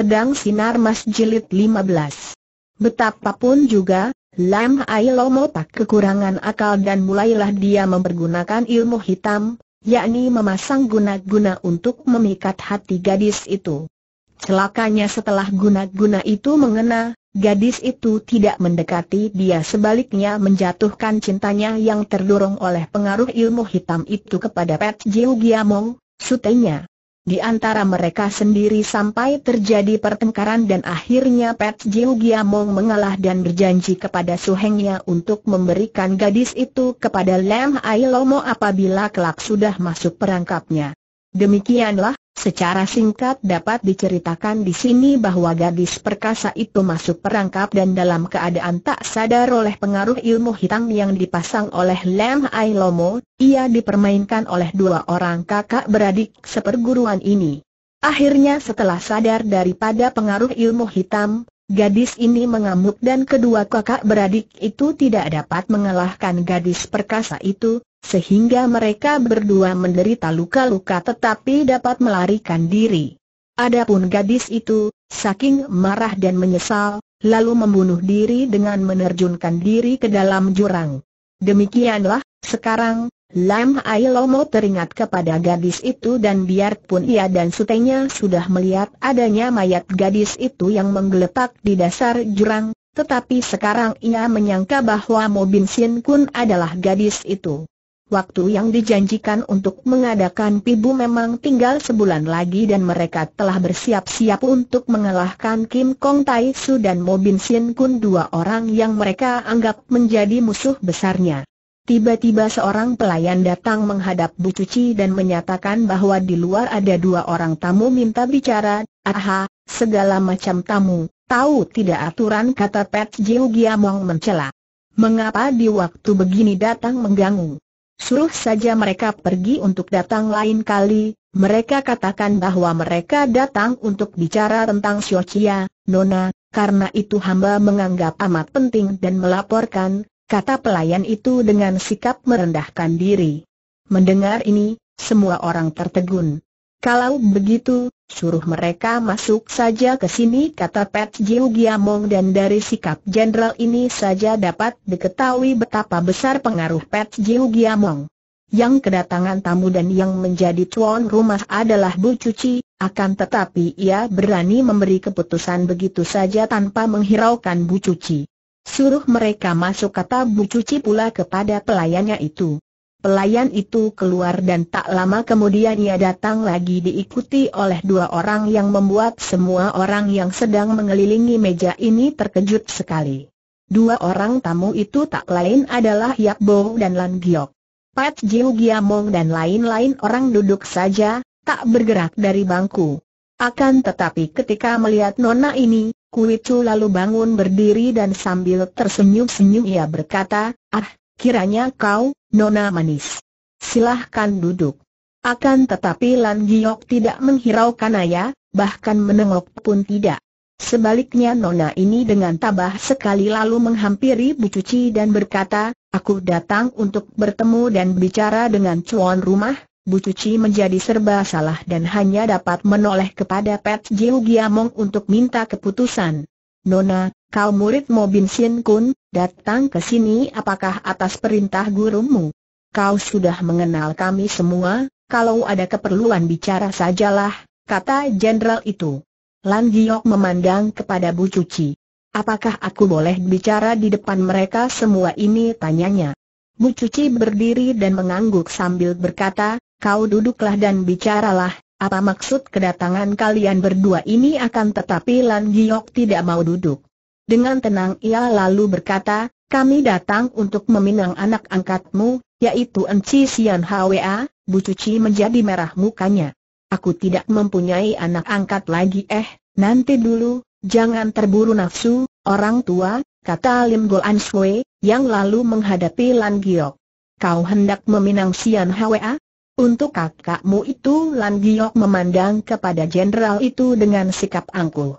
Pedang Sinar Mas Jilid 15. Betapapun juga, Lam Ai Lomo tak kekurangan akal dan mulailah dia mempergunakan ilmu hitam, yakni memasang guna-guna untuk memikat hati gadis itu. Celakanya setelah guna-guna itu mengena, gadis itu tidak mendekati dia sebaliknya menjatuhkan cintanya yang terdorong oleh pengaruh ilmu hitam itu kepada Pet Jiu Giamong, sutenya di antara mereka sendiri sampai terjadi pertengkaran dan akhirnya Pet Jiu Giamong mengalah dan berjanji kepada suhengnya untuk memberikan gadis itu kepada Lam Ailomo apabila kelak sudah masuk perangkapnya. Demikianlah, Secara singkat dapat diceritakan di sini bahwa gadis perkasa itu masuk perangkap dan dalam keadaan tak sadar oleh pengaruh ilmu hitam yang dipasang oleh Lam Ai Lomo, ia dipermainkan oleh dua orang kakak beradik seperguruan ini. Akhirnya setelah sadar daripada pengaruh ilmu hitam, gadis ini mengamuk dan kedua kakak beradik itu tidak dapat mengalahkan gadis perkasa itu, sehingga mereka berdua menderita luka-luka tetapi dapat melarikan diri. Adapun gadis itu, saking marah dan menyesal, lalu membunuh diri dengan menerjunkan diri ke dalam jurang. Demikianlah, sekarang, Lam Ailomo teringat kepada gadis itu dan biarpun ia dan sutenya sudah melihat adanya mayat gadis itu yang menggeletak di dasar jurang, tetapi sekarang ia menyangka bahwa Mo Sin Kun adalah gadis itu. Waktu yang dijanjikan untuk mengadakan pibu memang tinggal sebulan lagi dan mereka telah bersiap-siap untuk mengalahkan Kim Kong Tai Su dan Mo Bin Sin Kun dua orang yang mereka anggap menjadi musuh besarnya. Tiba-tiba seorang pelayan datang menghadap Bu Cuci dan menyatakan bahwa di luar ada dua orang tamu minta bicara, aha, segala macam tamu, tahu tidak aturan kata Pet Jiu Giamong mencela. Mengapa di waktu begini datang mengganggu? Suruh saja mereka pergi untuk datang lain kali, mereka katakan bahwa mereka datang untuk bicara tentang Xiaoqia, Nona, karena itu hamba menganggap amat penting dan melaporkan, kata pelayan itu dengan sikap merendahkan diri. Mendengar ini, semua orang tertegun. Kalau begitu, Suruh mereka masuk saja ke sini kata Pet Jiu Giamong dan dari sikap jenderal ini saja dapat diketahui betapa besar pengaruh Pet Jiu Giamong. Yang kedatangan tamu dan yang menjadi tuan rumah adalah Bu Cuci, akan tetapi ia berani memberi keputusan begitu saja tanpa menghiraukan Bu Cuci. Suruh mereka masuk kata Bu Cuci pula kepada pelayannya itu. Pelayan itu keluar dan tak lama kemudian ia datang lagi diikuti oleh dua orang yang membuat semua orang yang sedang mengelilingi meja ini terkejut sekali. Dua orang tamu itu tak lain adalah Yap Bo dan Lan Giok. Pat Jiu Giamong dan lain-lain orang duduk saja, tak bergerak dari bangku. Akan tetapi ketika melihat nona ini, Kuitu lalu bangun berdiri dan sambil tersenyum-senyum ia berkata, Ah, Kiranya kau, Nona Manis. Silahkan duduk. Akan tetapi Lan Giok tidak menghiraukan ayah, bahkan menengok pun tidak. Sebaliknya Nona ini dengan tabah sekali lalu menghampiri Bu Cuci dan berkata, aku datang untuk bertemu dan bicara dengan cuan rumah, Bu Cuci menjadi serba salah dan hanya dapat menoleh kepada Pet Jiu Giamong untuk minta keputusan. Nona, kau murid Mo Bin Sin Kun, Datang ke sini apakah atas perintah gurumu? Kau sudah mengenal kami semua, kalau ada keperluan bicara sajalah, kata jenderal itu. Lan Giok memandang kepada Bu Cuci. Apakah aku boleh bicara di depan mereka semua ini tanyanya. Bu Cuci berdiri dan mengangguk sambil berkata, kau duduklah dan bicaralah, apa maksud kedatangan kalian berdua ini akan tetapi Lan Giok tidak mau duduk. Dengan tenang ia lalu berkata, kami datang untuk meminang anak angkatmu, yaitu Enci Sian Hwa, Bu Cuci menjadi merah mukanya. Aku tidak mempunyai anak angkat lagi eh, nanti dulu, jangan terburu nafsu, orang tua, kata Lim Go An Shui, yang lalu menghadapi Lan Giok. Kau hendak meminang Sian Hwa? Untuk kakakmu itu Lan Giok memandang kepada jenderal itu dengan sikap angkuh.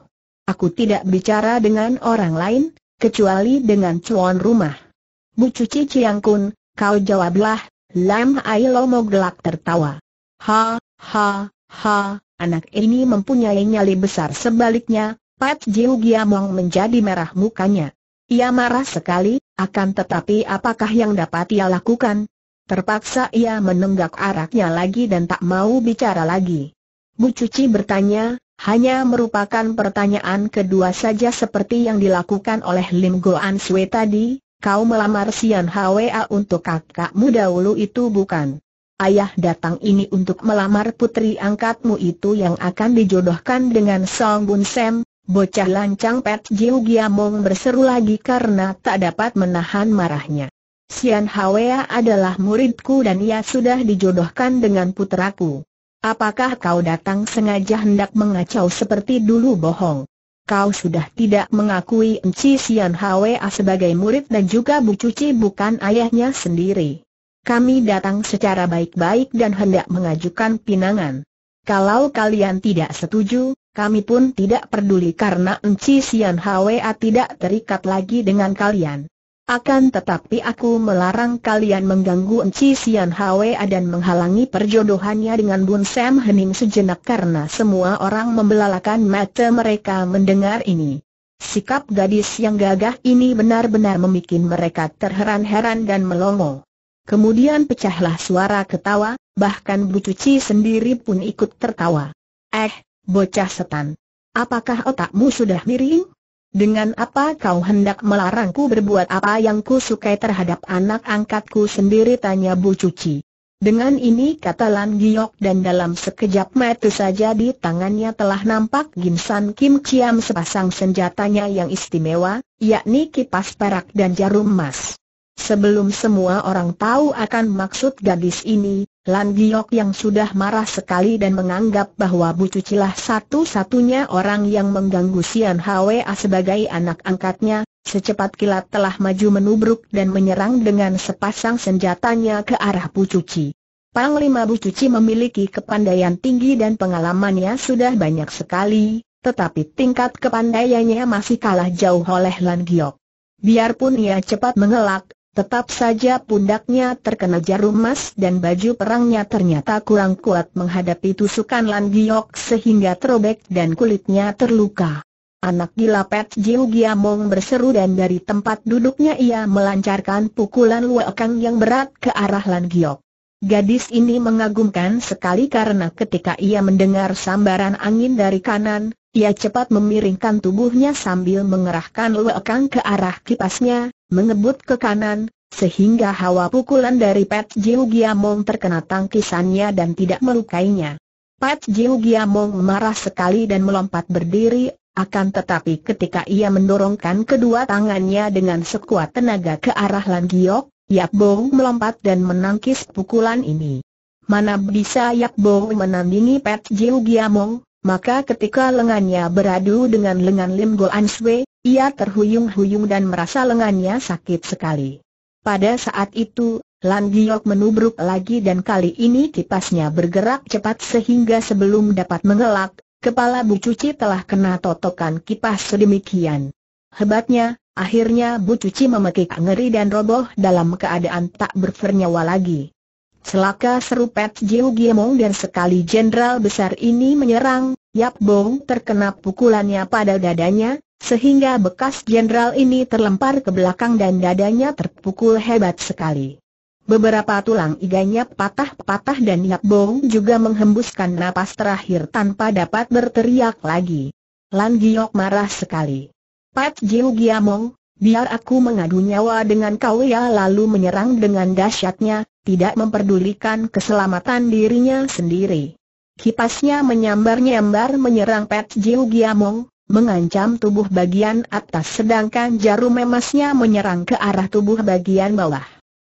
Aku tidak bicara dengan orang lain, kecuali dengan cuan rumah. Bu Cuci Ciang Kun, kau jawablah, Lam Ai Lomo gelak tertawa. Ha, ha, ha, anak ini mempunyai nyali besar sebaliknya, Pat Jiu Giamong menjadi merah mukanya. Ia marah sekali, akan tetapi apakah yang dapat ia lakukan? Terpaksa ia menenggak araknya lagi dan tak mau bicara lagi. Bu Cuci bertanya, hanya merupakan pertanyaan kedua saja seperti yang dilakukan oleh Lim Goan Sui tadi, kau melamar Sian Hwa untuk kakakmu dahulu itu bukan? Ayah datang ini untuk melamar putri angkatmu itu yang akan dijodohkan dengan Song Bun Sam, bocah lancang Pet Jiu Giamong berseru lagi karena tak dapat menahan marahnya. Sian Hwa adalah muridku dan ia sudah dijodohkan dengan putraku. Apakah kau datang sengaja hendak mengacau seperti dulu bohong? Kau sudah tidak mengakui Enci Sian Hwa sebagai murid dan juga Bu Cuci bukan ayahnya sendiri. Kami datang secara baik-baik dan hendak mengajukan pinangan. Kalau kalian tidak setuju, kami pun tidak peduli karena Enci Sian Hwa tidak terikat lagi dengan kalian. Akan tetapi aku melarang kalian mengganggu Enci Sian Hwa dan menghalangi perjodohannya dengan Bun Sam Hening sejenak karena semua orang membelalakan mata mereka mendengar ini. Sikap gadis yang gagah ini benar-benar membuat mereka terheran-heran dan melongo. Kemudian pecahlah suara ketawa, bahkan Bu Cuci sendiri pun ikut tertawa. Eh, bocah setan. Apakah otakmu sudah miring? Dengan apa kau hendak melarangku berbuat apa yang ku sukai terhadap anak angkatku sendiri tanya Bu Cuci. Dengan ini kata Lan Giok dan dalam sekejap mata saja di tangannya telah nampak Gim San Kim Chiam sepasang senjatanya yang istimewa, yakni kipas perak dan jarum emas. Sebelum semua orang tahu akan maksud gadis ini, Lan Giok yang sudah marah sekali dan menganggap bahwa Bu Cucilah satu-satunya orang yang mengganggu Sian Hwa sebagai anak angkatnya, secepat kilat telah maju menubruk dan menyerang dengan sepasang senjatanya ke arah Bu Cuci. Panglima Bu Cuci memiliki kepandaian tinggi dan pengalamannya sudah banyak sekali, tetapi tingkat kepandaiannya masih kalah jauh oleh Lan Giok. Biarpun ia cepat mengelak, Tetap saja pundaknya terkena jarum emas dan baju perangnya ternyata kurang kuat menghadapi tusukan Lan Giok sehingga terobek dan kulitnya terluka. Anak gila Pet Jiu Giamong berseru dan dari tempat duduknya ia melancarkan pukulan luakang yang berat ke arah Lan Giok. Gadis ini mengagumkan sekali karena ketika ia mendengar sambaran angin dari kanan, ia cepat memiringkan tubuhnya sambil mengerahkan luakang ke arah kipasnya, mengebut ke kanan, sehingga hawa pukulan dari Pat Jiu Giamong terkena tangkisannya dan tidak melukainya. Pat Jiu Giamong marah sekali dan melompat berdiri, akan tetapi ketika ia mendorongkan kedua tangannya dengan sekuat tenaga ke arah Lan Giok, Yap Bong melompat dan menangkis pukulan ini. Mana bisa Yap Bong menandingi Pat Jiu Giamong, maka ketika lengannya beradu dengan lengan Lim Gol An ia terhuyung-huyung dan merasa lengannya sakit sekali. Pada saat itu, Lan Giok menubruk lagi dan kali ini kipasnya bergerak cepat sehingga sebelum dapat mengelak, kepala Bu Cuci telah kena totokan kipas sedemikian. Hebatnya, akhirnya Bu Cuci memekik ngeri dan roboh dalam keadaan tak bernyawa lagi. Selaka serupet Jiu Giemong dan sekali jenderal besar ini menyerang, Yap Bong terkena pukulannya pada dadanya, sehingga bekas jenderal ini terlempar ke belakang dan dadanya terpukul hebat sekali. Beberapa tulang iganya patah-patah dan Yap Bong juga menghembuskan napas terakhir tanpa dapat berteriak lagi. Lan Giok marah sekali. Pat Jiu Giamong, biar aku mengadu nyawa dengan kau ya lalu menyerang dengan dahsyatnya, tidak memperdulikan keselamatan dirinya sendiri. Kipasnya menyambar-nyambar menyerang Pat Jiu Giamong, mengancam tubuh bagian atas sedangkan jarum emasnya menyerang ke arah tubuh bagian bawah.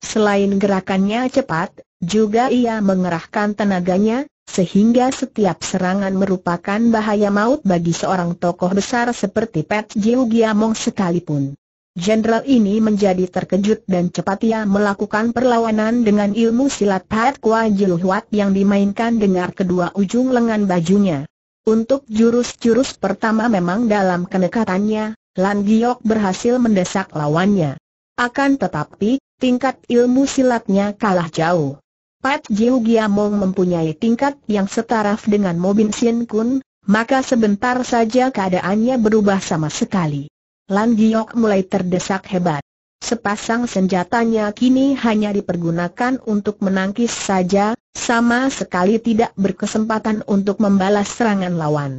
Selain gerakannya cepat, juga ia mengerahkan tenaganya, sehingga setiap serangan merupakan bahaya maut bagi seorang tokoh besar seperti Pat Jiu Giamong sekalipun. Jenderal ini menjadi terkejut dan cepat ia melakukan perlawanan dengan ilmu silat Pat Kwa Huat yang dimainkan dengan kedua ujung lengan bajunya. Untuk jurus-jurus pertama memang dalam kenekatannya, Lan Giok berhasil mendesak lawannya. Akan tetapi, tingkat ilmu silatnya kalah jauh. Pat Jiu Giamong mempunyai tingkat yang setara dengan Mobin Sien Kun, maka sebentar saja keadaannya berubah sama sekali. Lan Giok mulai terdesak hebat. Sepasang senjatanya kini hanya dipergunakan untuk menangkis saja, sama sekali tidak berkesempatan untuk membalas serangan lawan.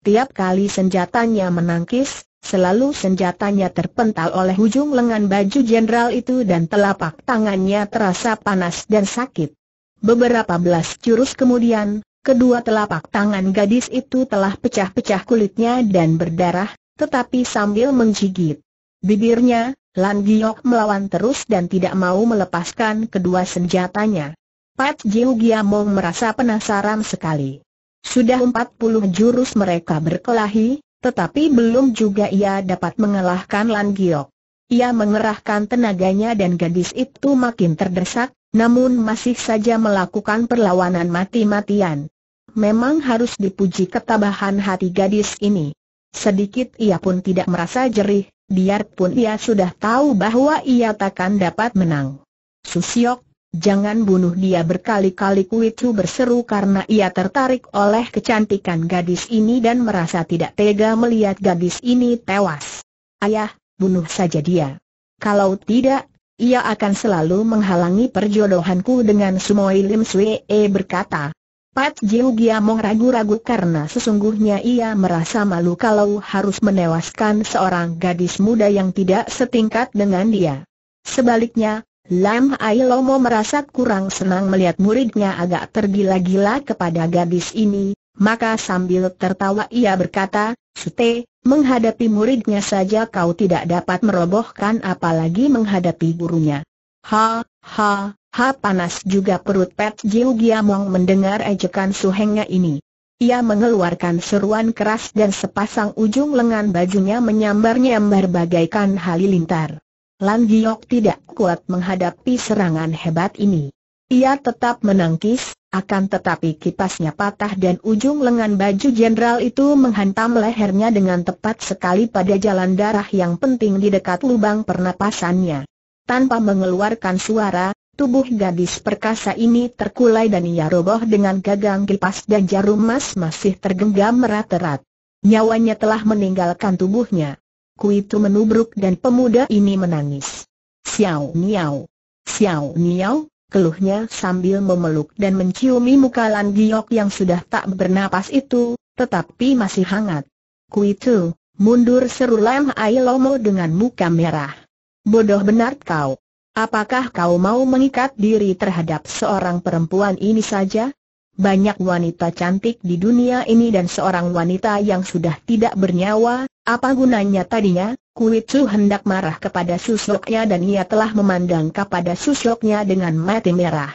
Tiap kali senjatanya menangkis, selalu senjatanya terpental oleh ujung lengan baju jenderal itu dan telapak tangannya terasa panas dan sakit. Beberapa belas jurus kemudian, kedua telapak tangan gadis itu telah pecah-pecah kulitnya dan berdarah, tetapi sambil menggigit bibirnya, Lan Giok melawan terus dan tidak mau melepaskan kedua senjatanya. Pat Jiu Giamong merasa penasaran sekali. Sudah 40 jurus mereka berkelahi, tetapi belum juga ia dapat mengalahkan Lan Giok. Ia mengerahkan tenaganya dan gadis itu makin terdesak, namun masih saja melakukan perlawanan mati-matian. Memang harus dipuji ketabahan hati gadis ini. Sedikit ia pun tidak merasa jerih, biarpun ia sudah tahu bahwa ia takkan dapat menang. Susiok Jangan bunuh dia berkali-kali Kuicu berseru karena ia tertarik oleh kecantikan gadis ini dan merasa tidak tega melihat gadis ini tewas. Ayah, bunuh saja dia. Kalau tidak, ia akan selalu menghalangi perjodohanku dengan Sumoi Lim Sue eh, berkata. Pat Jiu Giamong ragu-ragu karena sesungguhnya ia merasa malu kalau harus menewaskan seorang gadis muda yang tidak setingkat dengan dia. Sebaliknya, Lam Ailomo merasa kurang senang melihat muridnya agak tergila-gila kepada gadis ini, maka sambil tertawa ia berkata, "Sute, menghadapi muridnya saja kau tidak dapat merobohkan apalagi menghadapi gurunya. Ha, ha, ha panas juga perut Pet Jiu Giamong mendengar ejekan suhengnya ini. Ia mengeluarkan seruan keras dan sepasang ujung lengan bajunya menyambar-nyambar bagaikan halilintar. Lan Giok tidak kuat menghadapi serangan hebat ini. Ia tetap menangkis, akan tetapi kipasnya patah dan ujung lengan baju jenderal itu menghantam lehernya dengan tepat sekali pada jalan darah yang penting di dekat lubang pernapasannya. Tanpa mengeluarkan suara, tubuh gadis perkasa ini terkulai dan ia roboh dengan gagang kipas dan jarum emas masih tergenggam erat-erat. Nyawanya telah meninggalkan tubuhnya. Kui itu menubruk dan pemuda ini menangis. Xiao Niao. Xiao Niao, keluhnya sambil memeluk dan menciumi muka Lan Giok yang sudah tak bernapas itu, tetapi masih hangat. Kui itu mundur seru Lam Ai Lomo dengan muka merah. Bodoh benar kau. Apakah kau mau mengikat diri terhadap seorang perempuan ini saja? banyak wanita cantik di dunia ini dan seorang wanita yang sudah tidak bernyawa, apa gunanya tadinya? Kuit Su hendak marah kepada susoknya dan ia telah memandang kepada susoknya dengan mata merah.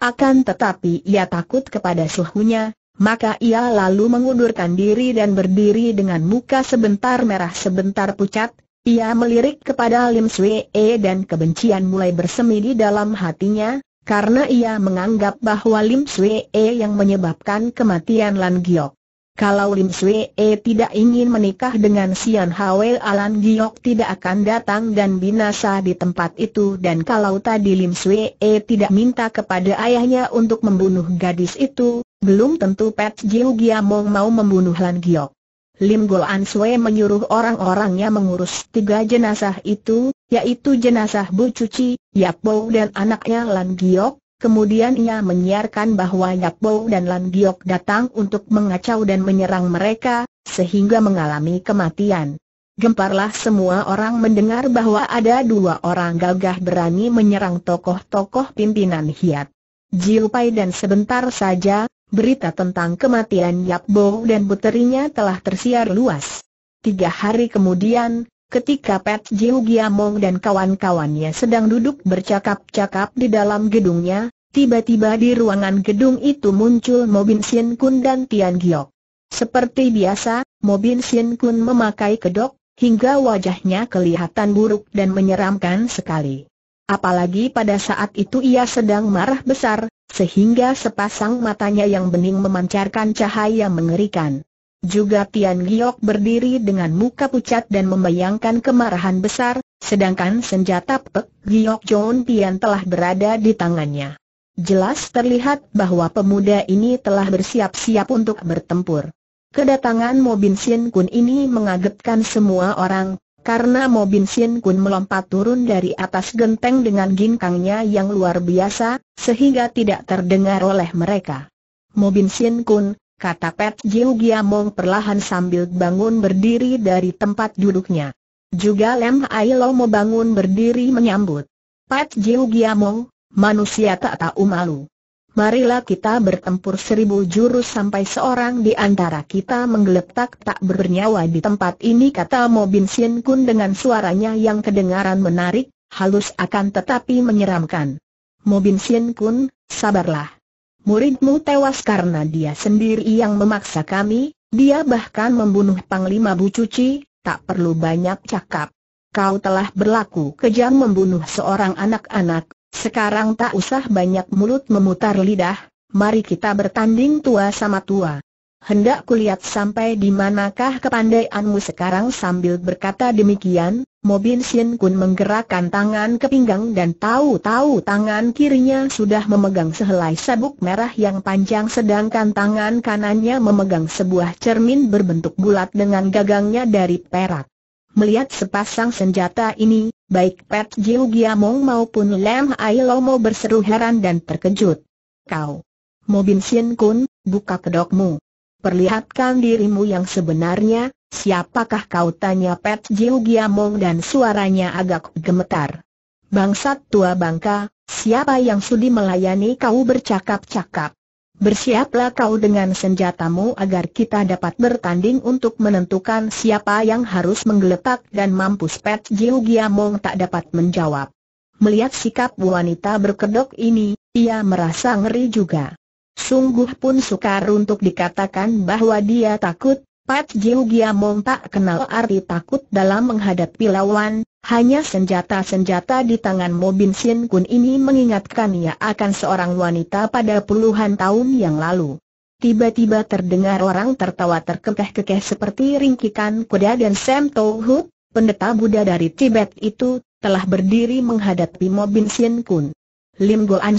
Akan tetapi ia takut kepada suhunya, maka ia lalu mengundurkan diri dan berdiri dengan muka sebentar merah sebentar pucat, ia melirik kepada Lim Swee e dan kebencian mulai bersemi di dalam hatinya, karena ia menganggap bahwa Lim Swee yang menyebabkan kematian Lan Giok. Kalau Lim Swee tidak ingin menikah dengan Sian Hwe, Lan Giok tidak akan datang dan binasa di tempat itu dan kalau tadi Lim Swee tidak minta kepada ayahnya untuk membunuh gadis itu, belum tentu Pat Jiu Giamong mau membunuh Lan Giok. Lim An Sue menyuruh orang-orangnya mengurus tiga jenazah itu, yaitu jenazah Bu Cuci, Yap Bo dan anaknya Lan Giok. Kemudian ia menyiarkan bahwa Yap Bo dan Lan Giok datang untuk mengacau dan menyerang mereka, sehingga mengalami kematian. Gemparlah semua orang mendengar bahwa ada dua orang gagah berani menyerang tokoh-tokoh pimpinan Hiat. Jiupai dan sebentar saja, berita tentang kematian Yap Bo dan puterinya telah tersiar luas. Tiga hari kemudian, ketika Pet Jiu Giamong dan kawan-kawannya sedang duduk bercakap-cakap di dalam gedungnya, tiba-tiba di ruangan gedung itu muncul Mobin Sien Kun dan Tian Giok. Seperti biasa, Mobin Sien Kun memakai kedok, hingga wajahnya kelihatan buruk dan menyeramkan sekali. Apalagi pada saat itu ia sedang marah besar, sehingga sepasang matanya yang bening memancarkan cahaya mengerikan. Juga Tian Giok berdiri dengan muka pucat dan membayangkan kemarahan besar, sedangkan senjata Pek Giok John Tian telah berada di tangannya. Jelas terlihat bahwa pemuda ini telah bersiap-siap untuk bertempur. Kedatangan Mobin Sien Kun ini mengagetkan semua orang, karena Mo Bin Sien Kun melompat turun dari atas genteng dengan ginkangnya yang luar biasa, sehingga tidak terdengar oleh mereka. Mo Bin Sien Kun, kata Pet Jiu Giamong perlahan sambil bangun berdiri dari tempat duduknya. Juga Lem Lo mau bangun berdiri menyambut. Pat Jiu Giamong, manusia tak tahu malu marilah kita bertempur seribu jurus sampai seorang di antara kita menggeletak tak bernyawa di tempat ini kata Mo Bin Sien Kun dengan suaranya yang kedengaran menarik, halus akan tetapi menyeramkan. Mo Bin Sien Kun, sabarlah. Muridmu tewas karena dia sendiri yang memaksa kami, dia bahkan membunuh Panglima Bu Cuci, tak perlu banyak cakap. Kau telah berlaku kejam membunuh seorang anak-anak sekarang tak usah banyak mulut memutar lidah, mari kita bertanding tua sama tua. Hendak kulihat sampai di manakah kepandaianmu sekarang sambil berkata demikian, Mobin Sien Kun menggerakkan tangan ke pinggang dan tahu-tahu tangan kirinya sudah memegang sehelai sabuk merah yang panjang sedangkan tangan kanannya memegang sebuah cermin berbentuk bulat dengan gagangnya dari perak. Melihat sepasang senjata ini, Baik Pat Jiu Giamong maupun Lam Ai Lomo berseru heran dan terkejut. Kau, Bin Sien Kun, buka kedokmu. Perlihatkan dirimu yang sebenarnya, siapakah kau tanya Pat Jiu Giamong dan suaranya agak gemetar. Bangsat tua bangka, siapa yang sudi melayani kau bercakap-cakap? Bersiaplah kau dengan senjatamu agar kita dapat bertanding untuk menentukan siapa yang harus menggeletak dan mampus Pet Jiu Giamong tak dapat menjawab. Melihat sikap wanita berkedok ini, ia merasa ngeri juga. Sungguh pun sukar untuk dikatakan bahwa dia takut, Pat Jiu Giamong tak kenal arti takut dalam menghadapi lawan, hanya senjata-senjata di tangan Mobin Sin Kun ini ia akan seorang wanita pada puluhan tahun yang lalu. Tiba-tiba terdengar orang tertawa terkekeh-kekeh seperti ringkikan kuda dan Sam Hup, pendeta Buddha dari Tibet itu, telah berdiri menghadapi Mobin Sin Kun. Lim An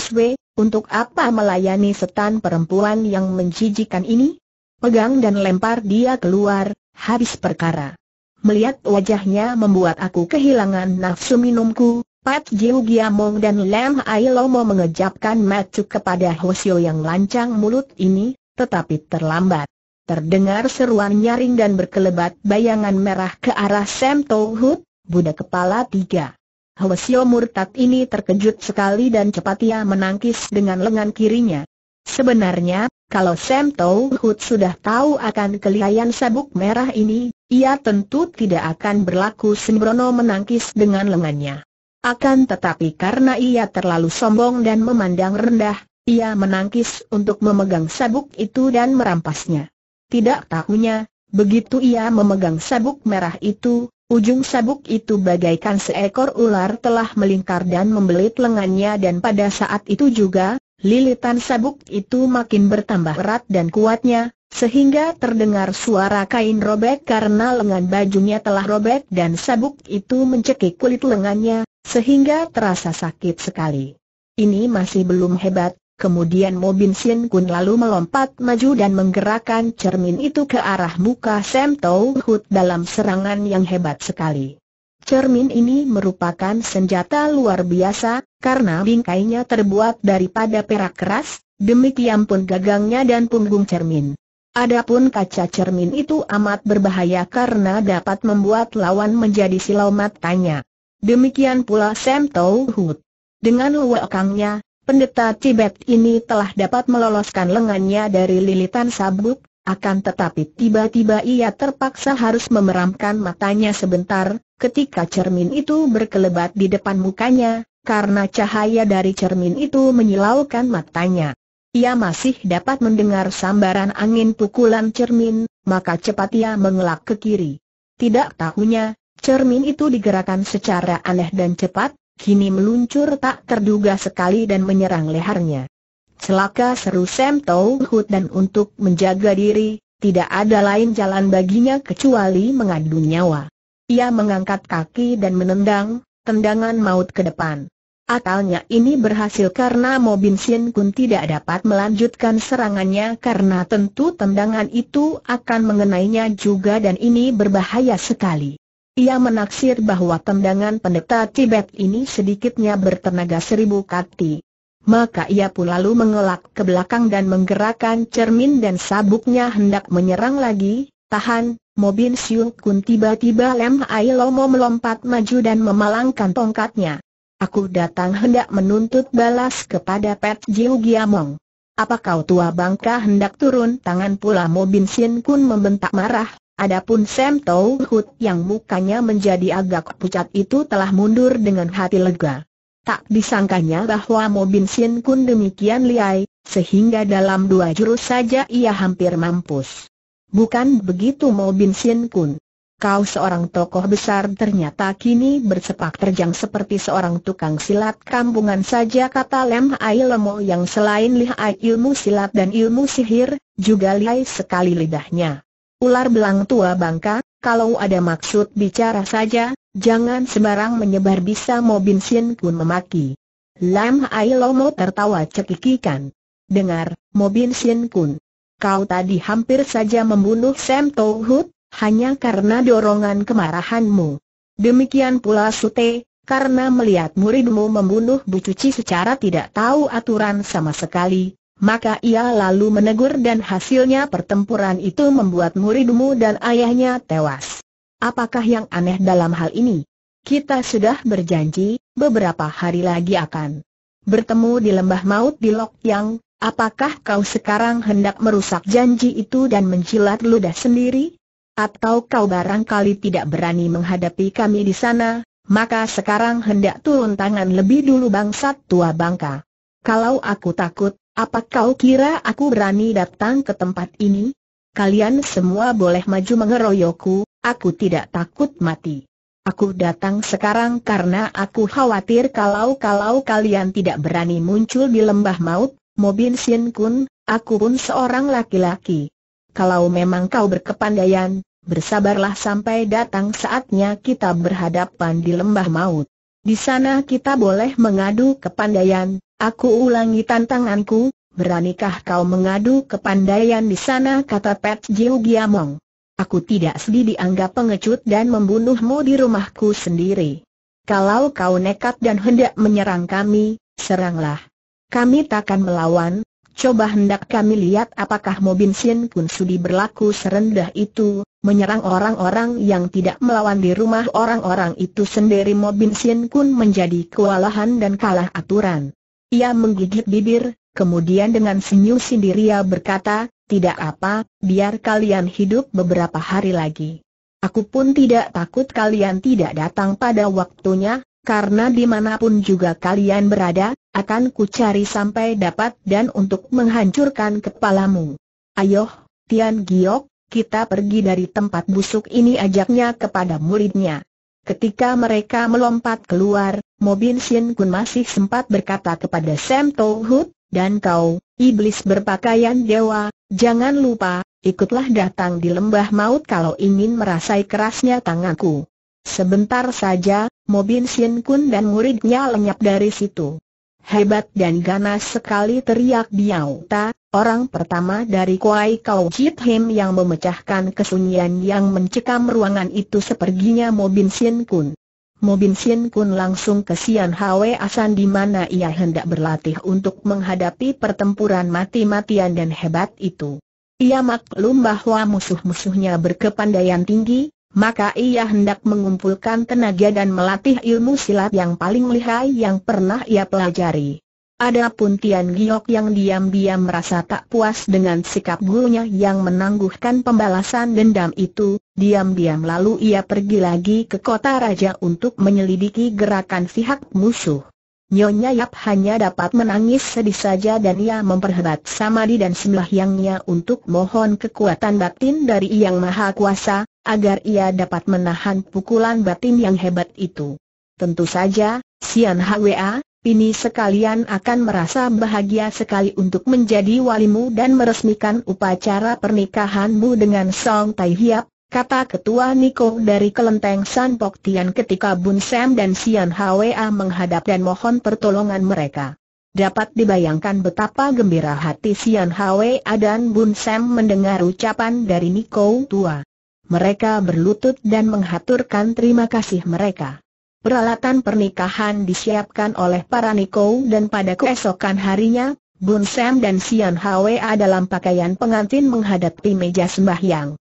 untuk apa melayani setan perempuan yang menjijikan ini? Pegang dan lempar dia keluar, habis perkara. Melihat wajahnya membuat aku kehilangan nafsu minumku, Pat Jiu Giamong dan Lam Ailomo mengejapkan matu kepada Hosio yang lancang mulut ini, tetapi terlambat. Terdengar seruan nyaring dan berkelebat bayangan merah ke arah Sam Tohut, Buddha kepala tiga. Hwasyo murtad ini terkejut sekali dan cepat ia menangkis dengan lengan kirinya. Sebenarnya, kalau Sam Tau Hut sudah tahu akan kelihayan sabuk merah ini, ia tentu tidak akan berlaku sembrono menangkis dengan lengannya. Akan tetapi karena ia terlalu sombong dan memandang rendah, ia menangkis untuk memegang sabuk itu dan merampasnya. Tidak tahunya, begitu ia memegang sabuk merah itu, ujung sabuk itu bagaikan seekor ular telah melingkar dan membelit lengannya dan pada saat itu juga, Lilitan sabuk itu makin bertambah erat dan kuatnya, sehingga terdengar suara kain robek karena lengan bajunya telah robek dan sabuk itu mencekik kulit lengannya, sehingga terasa sakit sekali. Ini masih belum hebat, kemudian Mobin Sien Kun lalu melompat maju dan menggerakkan cermin itu ke arah muka Sam Tau Hut dalam serangan yang hebat sekali. Cermin ini merupakan senjata luar biasa, karena bingkainya terbuat daripada perak keras, demikian pun gagangnya dan punggung cermin. Adapun kaca cermin itu amat berbahaya karena dapat membuat lawan menjadi silau matanya. Demikian pula Sam Tau Hut. Dengan kangnya, pendeta Tibet ini telah dapat meloloskan lengannya dari lilitan sabuk, akan tetapi tiba-tiba ia terpaksa harus memeramkan matanya sebentar, ketika cermin itu berkelebat di depan mukanya, karena cahaya dari cermin itu menyilaukan matanya. Ia masih dapat mendengar sambaran angin pukulan cermin, maka cepat ia mengelak ke kiri. Tidak tahunya, cermin itu digerakkan secara aneh dan cepat, kini meluncur tak terduga sekali dan menyerang lehernya. Celaka seru Sam Tau Hut dan untuk menjaga diri, tidak ada lain jalan baginya kecuali mengadu nyawa. Ia mengangkat kaki dan menendang, tendangan maut ke depan. Akalnya ini berhasil karena Mo Bin Sien Kun tidak dapat melanjutkan serangannya karena tentu tendangan itu akan mengenainya juga dan ini berbahaya sekali. Ia menaksir bahwa tendangan pendeta Tibet ini sedikitnya bertenaga seribu kati. Maka ia pun lalu mengelak ke belakang dan menggerakkan cermin dan sabuknya hendak menyerang lagi, tahan, Mobin Siu Kun tiba-tiba Lem Hai Lomo melompat maju dan memalangkan tongkatnya. Aku datang hendak menuntut balas kepada Pet Jiu Giamong. Apa kau tua bangka hendak turun tangan pula Mobin Sin Kun membentak marah. Adapun Sam Tau Hut yang mukanya menjadi agak pucat itu telah mundur dengan hati lega. Tak disangkanya bahwa Mobin Sin Kun demikian liai, sehingga dalam dua jurus saja ia hampir mampus. Bukan begitu Mo Bin Sin Kun. Kau seorang tokoh besar ternyata kini bersepak terjang seperti seorang tukang silat kampungan saja kata Lem Ai Lemo yang selain lihai ilmu silat dan ilmu sihir, juga lihai sekali lidahnya. Ular belang tua bangka, kalau ada maksud bicara saja, jangan sembarang menyebar bisa Mo Bin Sin Kun memaki. Lem Ai Lomo tertawa cekikikan. Dengar, Mo Bin Sin Kun, kau tadi hampir saja membunuh Sam Tohut, hanya karena dorongan kemarahanmu. Demikian pula Sute, karena melihat muridmu membunuh Bu Cuci secara tidak tahu aturan sama sekali, maka ia lalu menegur dan hasilnya pertempuran itu membuat muridmu dan ayahnya tewas. Apakah yang aneh dalam hal ini? Kita sudah berjanji, beberapa hari lagi akan bertemu di lembah maut di Lok Yang, Apakah kau sekarang hendak merusak janji itu dan menjilat ludah sendiri? Atau kau barangkali tidak berani menghadapi kami di sana, maka sekarang hendak turun tangan lebih dulu bangsat tua bangka. Kalau aku takut, apa kau kira aku berani datang ke tempat ini? Kalian semua boleh maju mengeroyokku, aku tidak takut mati. Aku datang sekarang karena aku khawatir kalau-kalau kalian tidak berani muncul di lembah maut, Mobin Sien Kun, aku pun seorang laki-laki. Kalau memang kau berkepandaian, bersabarlah sampai datang saatnya kita berhadapan di lembah maut. Di sana kita boleh mengadu kepandaian, aku ulangi tantanganku, beranikah kau mengadu kepandaian di sana kata Pet Jiu Giamong. Aku tidak sedih dianggap pengecut dan membunuhmu di rumahku sendiri. Kalau kau nekat dan hendak menyerang kami, seranglah. Kami takkan melawan, coba hendak kami lihat apakah Mobin Sien Kun Sudi berlaku serendah itu, menyerang orang-orang yang tidak melawan di rumah orang-orang itu sendiri Mobin Sien Kun menjadi kewalahan dan kalah aturan. Ia menggigit bibir, kemudian dengan senyum sendiri ia berkata, tidak apa, biar kalian hidup beberapa hari lagi. Aku pun tidak takut kalian tidak datang pada waktunya, karena dimanapun juga kalian berada, akan ku cari sampai dapat dan untuk menghancurkan kepalamu. Ayo, Tian Giok, kita pergi dari tempat busuk ini ajaknya kepada muridnya. Ketika mereka melompat keluar, Mobin Sin Kun masih sempat berkata kepada Sam Hood, dan kau, iblis berpakaian dewa, jangan lupa, ikutlah datang di lembah maut kalau ingin merasai kerasnya tanganku. Sebentar saja, Mobin Sien Kun dan muridnya lenyap dari situ. Hebat dan ganas sekali teriak Biao Ta, orang pertama dari Kuai Kau Jit Him yang memecahkan kesunyian yang mencekam ruangan itu seperginya Mobin Sien Kun. Mobin Sien Kun langsung ke Sian Hwe Asan di mana ia hendak berlatih untuk menghadapi pertempuran mati-matian dan hebat itu. Ia maklum bahwa musuh-musuhnya berkepandaian tinggi, maka ia hendak mengumpulkan tenaga dan melatih ilmu silat yang paling lihai yang pernah ia pelajari. Adapun Tian Giok yang diam-diam merasa tak puas dengan sikap gurunya yang menangguhkan pembalasan dendam itu, diam-diam lalu ia pergi lagi ke kota raja untuk menyelidiki gerakan pihak musuh. Nyonya Yap hanya dapat menangis sedih saja dan ia memperhebat Samadi dan Sembahyangnya untuk mohon kekuatan batin dari Yang Maha Kuasa, agar ia dapat menahan pukulan batin yang hebat itu. Tentu saja, Sian Hwa, ini sekalian akan merasa bahagia sekali untuk menjadi walimu dan meresmikan upacara pernikahanmu dengan Song Tai Hiap, kata Ketua Niko dari kelenteng San Pok Tian ketika Bun Sam dan Sian Hwa menghadap dan mohon pertolongan mereka. Dapat dibayangkan betapa gembira hati Sian Hwa dan Bun Sam mendengar ucapan dari Niko tua. Mereka berlutut dan menghaturkan terima kasih mereka. Peralatan pernikahan disiapkan oleh para Niko dan pada keesokan harinya, Bun Sam dan Sian Hwa dalam pakaian pengantin menghadapi meja sembahyang.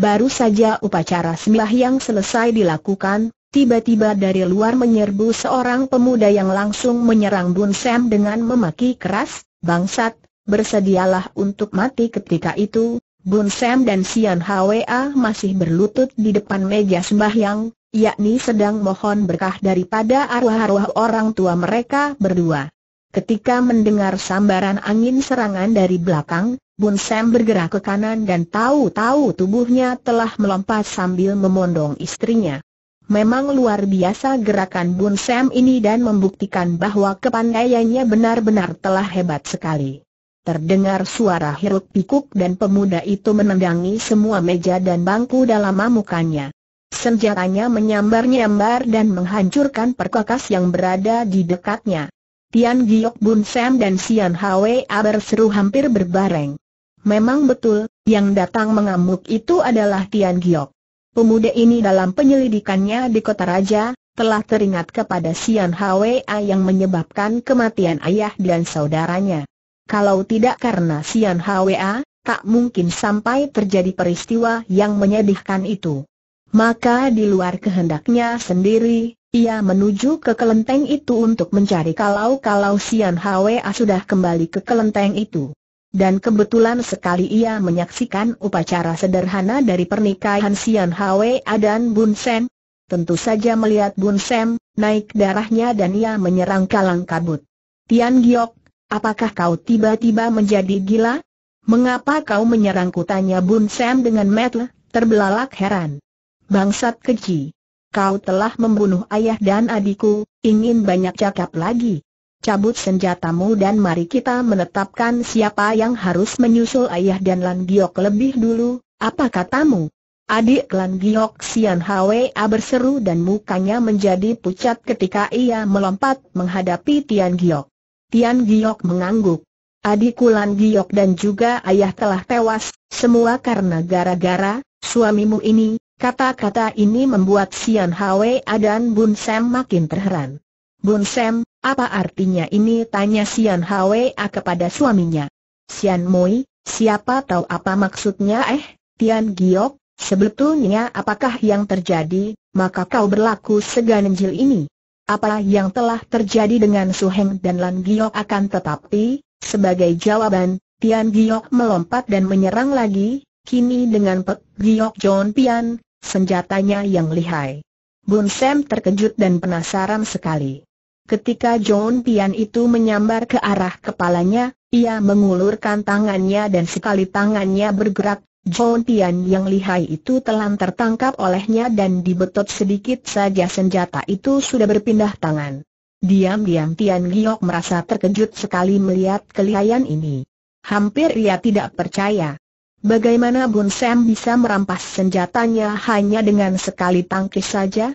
Baru saja upacara yang selesai dilakukan, tiba-tiba dari luar menyerbu seorang pemuda yang langsung menyerang Bun Sam dengan memaki keras, bangsat, bersedialah untuk mati ketika itu, Bun Sam dan Sian Hwa masih berlutut di depan meja sembahyang, yakni sedang mohon berkah daripada arwah-arwah orang tua mereka berdua. Ketika mendengar sambaran angin serangan dari belakang, Bun Sam bergerak ke kanan dan tahu-tahu tubuhnya telah melompat sambil memondong istrinya. Memang luar biasa gerakan Bun Sam ini dan membuktikan bahwa kepandaiannya benar-benar telah hebat sekali. Terdengar suara hiruk pikuk dan pemuda itu menendangi semua meja dan bangku dalam mamukannya. Senjatanya menyambar-nyambar dan menghancurkan perkakas yang berada di dekatnya. Tian Giok Bun Sam dan Sian Hwa berseru hampir berbareng. Memang betul, yang datang mengamuk itu adalah Tian Giok. Pemuda ini dalam penyelidikannya di kota raja, telah teringat kepada Sian Hwa yang menyebabkan kematian ayah dan saudaranya. Kalau tidak karena Sian Hwa, tak mungkin sampai terjadi peristiwa yang menyedihkan itu. Maka di luar kehendaknya sendiri, ia menuju ke kelenteng itu untuk mencari kalau-kalau Sian Hwa sudah kembali ke kelenteng itu. Dan kebetulan sekali ia menyaksikan upacara sederhana dari pernikahan Sian Hwa dan Bun Sen. Tentu saja melihat Bun Sen, naik darahnya dan ia menyerang kalang kabut. Tian Giok, apakah kau tiba-tiba menjadi gila? Mengapa kau menyerang tanya Bun Sen dengan metel, terbelalak heran. Bangsat keji. Kau telah membunuh ayah dan adikku, ingin banyak cakap lagi cabut senjatamu dan mari kita menetapkan siapa yang harus menyusul ayah dan Lan Giok lebih dulu, apa katamu? Adik Lan Giok Sian Hwa berseru dan mukanya menjadi pucat ketika ia melompat menghadapi Tian Giok. Tian Giok mengangguk. Adikku Lan Giok dan juga ayah telah tewas, semua karena gara-gara, suamimu ini, kata-kata ini membuat Sian Hwa dan Bun Sam makin terheran. Bun Sam, apa artinya ini? Tanya Sian Hwa kepada suaminya. Sian Mui, siapa tahu apa maksudnya eh? Tian Giok, sebetulnya apakah yang terjadi, maka kau berlaku seganjil ini. Apa yang telah terjadi dengan Su Heng dan Lan Giok akan tetapi, sebagai jawaban, Tian Giok melompat dan menyerang lagi, kini dengan Pek Giok John Pian, senjatanya yang lihai. Bun Sam terkejut dan penasaran sekali. Ketika John Pian itu menyambar ke arah kepalanya, ia mengulurkan tangannya dan sekali tangannya bergerak, John Pian yang lihai itu telah tertangkap olehnya dan dibetot sedikit saja senjata itu sudah berpindah tangan. Diam-diam Tian Giok merasa terkejut sekali melihat kelihayan ini. Hampir ia tidak percaya. Bagaimana Bun Sam bisa merampas senjatanya hanya dengan sekali tangkis saja?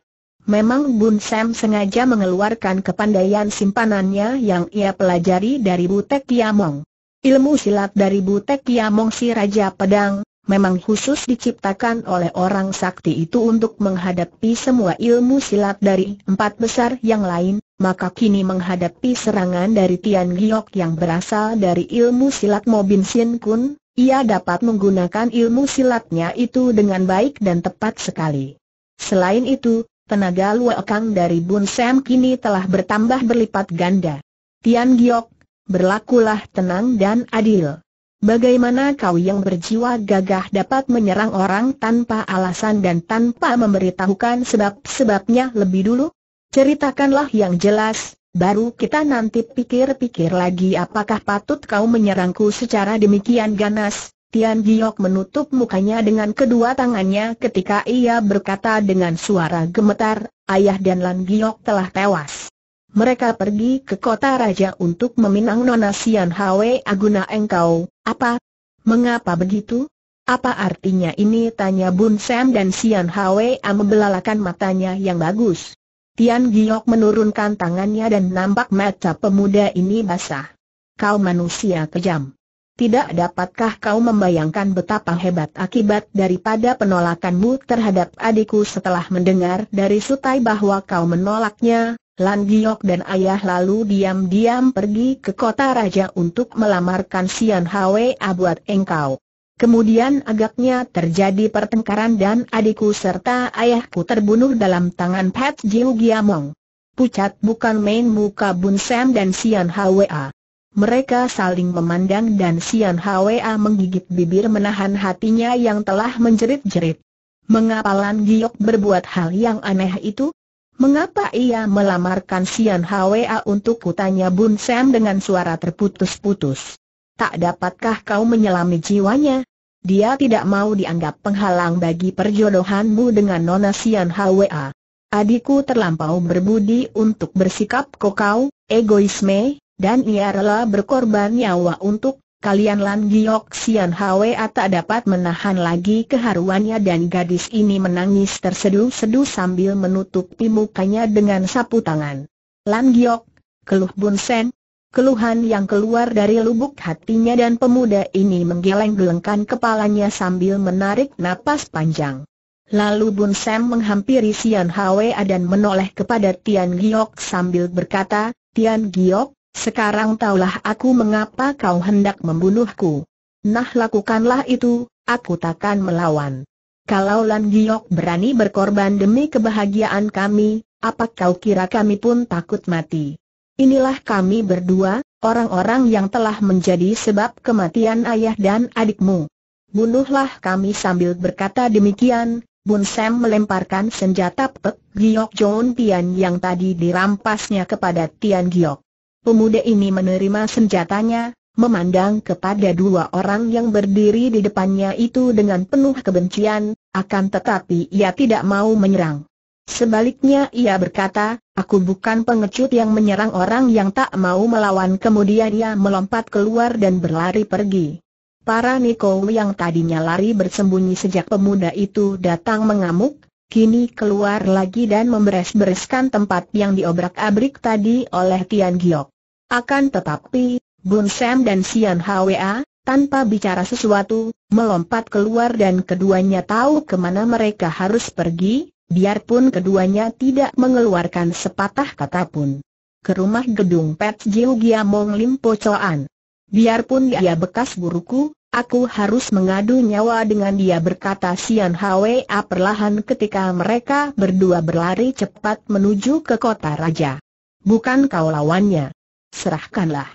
Memang Bun Sam sengaja mengeluarkan kepandaian simpanannya yang ia pelajari dari Butek Kiamong. Ilmu silat dari Butek Kiamong si Raja Pedang, memang khusus diciptakan oleh orang sakti itu untuk menghadapi semua ilmu silat dari empat besar yang lain, maka kini menghadapi serangan dari Tian Giok yang berasal dari ilmu silat Mobin Sin Kun, ia dapat menggunakan ilmu silatnya itu dengan baik dan tepat sekali. Selain itu, tenaga luakang dari Bun Sam kini telah bertambah berlipat ganda. Tian Giok, berlakulah tenang dan adil. Bagaimana kau yang berjiwa gagah dapat menyerang orang tanpa alasan dan tanpa memberitahukan sebab-sebabnya lebih dulu? Ceritakanlah yang jelas, baru kita nanti pikir-pikir lagi apakah patut kau menyerangku secara demikian ganas, Tian Giok menutup mukanya dengan kedua tangannya ketika ia berkata dengan suara gemetar, ayah dan Lan Giok telah tewas. Mereka pergi ke kota raja untuk meminang Nona Sian Hwe Aguna engkau, apa? Mengapa begitu? Apa artinya ini? Tanya Bun Sam dan Sian Hwe A membelalakan matanya yang bagus. Tian Giok menurunkan tangannya dan nampak mata pemuda ini basah. Kau manusia kejam. Tidak dapatkah kau membayangkan betapa hebat akibat daripada penolakanmu terhadap adikku setelah mendengar dari Sutai bahwa kau menolaknya? Lan Giok dan ayah lalu diam-diam pergi ke kota raja untuk melamarkan Sian Hwe buat engkau. Kemudian agaknya terjadi pertengkaran dan adikku serta ayahku terbunuh dalam tangan Pat Jiu Giamong. Pucat bukan main muka Bun Sam dan Sian Hwa. Mereka saling memandang dan Sian Hwa menggigit bibir menahan hatinya yang telah menjerit-jerit. Mengapa Lan Giok berbuat hal yang aneh itu? Mengapa ia melamarkan Sian Hwa untuk kutanya Bun Sam dengan suara terputus-putus? Tak dapatkah kau menyelami jiwanya? Dia tidak mau dianggap penghalang bagi perjodohanmu dengan Nona Sian Hwa. Adikku terlampau berbudi untuk bersikap kokau, egoisme, dan ia rela berkorban nyawa untuk kalian Lan Giok Sian Hwa tak dapat menahan lagi keharuannya dan gadis ini menangis terseduh sedu sambil menutupi mukanya dengan sapu tangan. Lan Giok, keluh Bun Sen, keluhan yang keluar dari lubuk hatinya dan pemuda ini menggeleng-gelengkan kepalanya sambil menarik napas panjang. Lalu Bun Sen menghampiri Sian Hwa dan menoleh kepada Tian Giok sambil berkata, Tian Giok, sekarang taulah aku mengapa kau hendak membunuhku. Nah lakukanlah itu, aku takkan melawan. Kalau Lan Giok berani berkorban demi kebahagiaan kami, apa kau kira kami pun takut mati? Inilah kami berdua, orang-orang yang telah menjadi sebab kematian ayah dan adikmu. Bunuhlah kami sambil berkata demikian, Bun Sam melemparkan senjata Pek Giok John Tian yang tadi dirampasnya kepada Tian Giok. Pemuda ini menerima senjatanya, memandang kepada dua orang yang berdiri di depannya itu dengan penuh kebencian, akan tetapi ia tidak mau menyerang. Sebaliknya ia berkata, aku bukan pengecut yang menyerang orang yang tak mau melawan kemudian ia melompat keluar dan berlari pergi. Para Niko yang tadinya lari bersembunyi sejak pemuda itu datang mengamuk, kini keluar lagi dan memberes-bereskan tempat yang diobrak-abrik tadi oleh Tian Giok. Akan tetapi, Bun Sam dan Sian Hwa, tanpa bicara sesuatu, melompat keluar dan keduanya tahu kemana mereka harus pergi, biarpun keduanya tidak mengeluarkan sepatah kata pun. Ke rumah gedung Pet Jiu Mong Lim Pocoan. Biarpun dia bekas buruku, aku harus mengadu nyawa dengan dia berkata Sian Hwa perlahan ketika mereka berdua berlari cepat menuju ke kota raja. Bukan kau lawannya serahkanlah